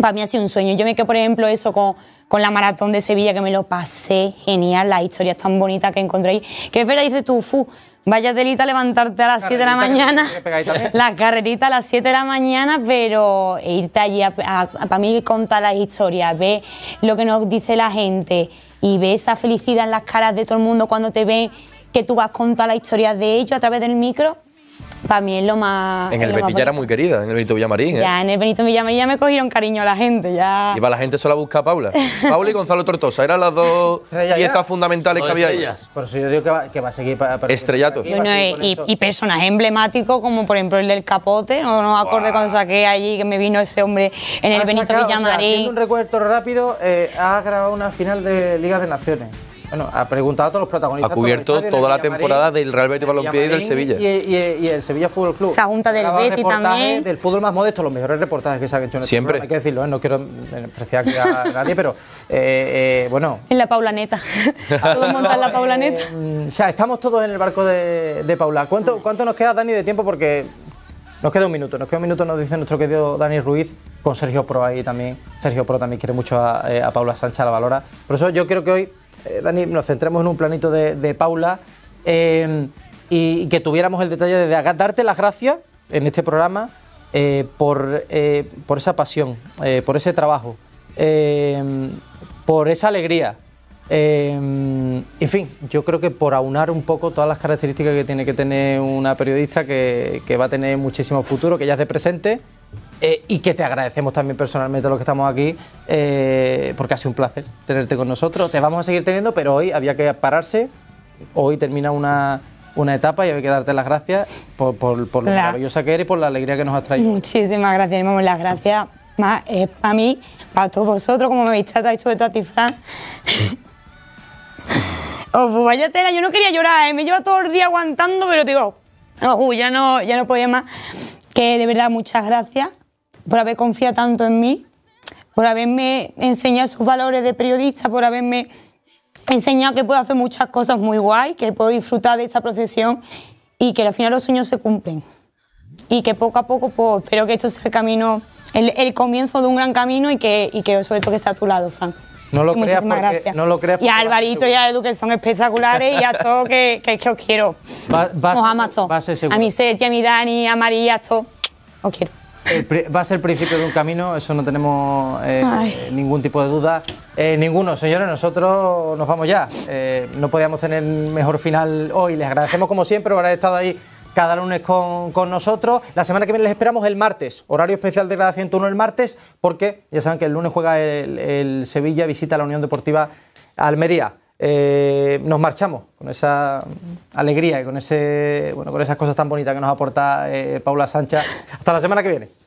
para mí ha sido un sueño. Yo me quedo, por ejemplo, eso con, la maratón de Sevilla, que me lo pasé genial, las historias tan bonitas que encontré ahí. Que es verdad, dices tú, fu, Vaya delita levantarte a las 7 de la mañana. las carrerita a las 7 de la mañana, pero irte allí a, para mí contar las historias, ver lo que nos dice la gente y ver esa felicidad en las caras de todo el mundo cuando te ve que tú vas a contar las historias de ellos a través del micro, para mí es lo más. En el Betis ya era muy querida, en el Benito Villamarín. ¿eh? Ya, en el Benito Villamarín ya me cogieron cariño a la gente. ya... Iba la gente sola a buscar a Paula. Paula y Gonzalo Tortosa, eran las dos piezas fundamentales que había ahí. Por eso yo digo que va, que va a seguir para. Estrellato. Eh, y, y, personajes emblemáticos como por ejemplo el del Capote, no, no me acuerdo cuando saqué allí que me vino ese hombre en el Benito Villamarín. un recuerdo rápido, eh, ha grabado una final de Liga de Naciones. Bueno, ha preguntado a todos los protagonistas. Ha cubierto toda la temporada del Real Betis Balompié y del Sevilla. Y, el Sevilla Fútbol Club. Se junta del Betis también. Del fútbol más modesto, los mejores reportajes que se han hecho en el este Siempre. hay que decirlo, ¿eh? no quiero despreciar a nadie, pero eh, eh, bueno. En la Neta. todos montar la Paula Neta. o sea, estamos todos en el barco de, Paula. ¿Cuánto, ¿Cuánto nos queda, Dani, de tiempo? Porque nos queda un minuto, nos queda un minuto, nos dice nuestro querido Dani Ruiz, con Sergio Pro ahí también. Sergio Pro también quiere mucho a, Paula Sánchez, la valora. Por eso yo creo que hoy eh, Dani, nos centremos en un planito de, Paula eh, y, que tuviéramos el detalle de, darte las gracias en este programa eh, por, esa pasión, por ese trabajo, por esa alegría. en fin, yo creo que por aunar un poco todas las características que tiene que tener una periodista que, que va a tener muchísimo futuro, que ya es de presente eh, y que te agradecemos también personalmente los que estamos aquí, eh, porque ha sido un placer tenerte con nosotros. Te vamos a seguir teniendo, pero hoy había que pararse, hoy termina una, etapa y había que darte las gracias por, lo la. que eres y por la alegría que nos has traído. Muchísimas gracias, vamos, las gracias más es eh, para mí, para todos vosotros, como me habéis tratado y sobre todo a ti, Fran. oh, pues vaya tela, yo no quería llorar, me lleva todo el día aguantando, pero digo, oh, ya no, ya no podía más. Que de verdad, muchas gracias por haber confiado tanto en mí, por haberme enseñado sus valores de periodista, por haberme enseñado que puedo hacer muchas cosas muy guay, que puedo disfrutar de esta profesión y que al final los sueños se cumplen. Y que poco a poco, pues, espero que esto sea el camino, el, comienzo de un gran camino y que, y que sobre todo que esté a tu lado, Fran. No lo, gracias. no lo Y a Alvarito y a Edu, que son espectaculares, y a todo que, que, que, os quiero. Va, a todos. A mi Sergio, a mi Dani, a María, a todos. Os quiero va a ser el principio de un camino, eso no tenemos eh, ningún tipo de duda. Eh, ninguno, señores, nosotros nos vamos ya. Eh, no podíamos tener mejor final hoy. Les agradecemos como siempre por haber estado ahí cada lunes con, nosotros. La semana que viene les esperamos el martes, horario especial de grada 101 el martes, porque ya saben que el lunes juega el Sevilla, visita la Unión Deportiva Almería. Eh, nos marchamos con esa alegría y con, ese, bueno, con esas cosas tan bonitas que nos aporta eh, Paula Sancha. Hasta la semana que viene.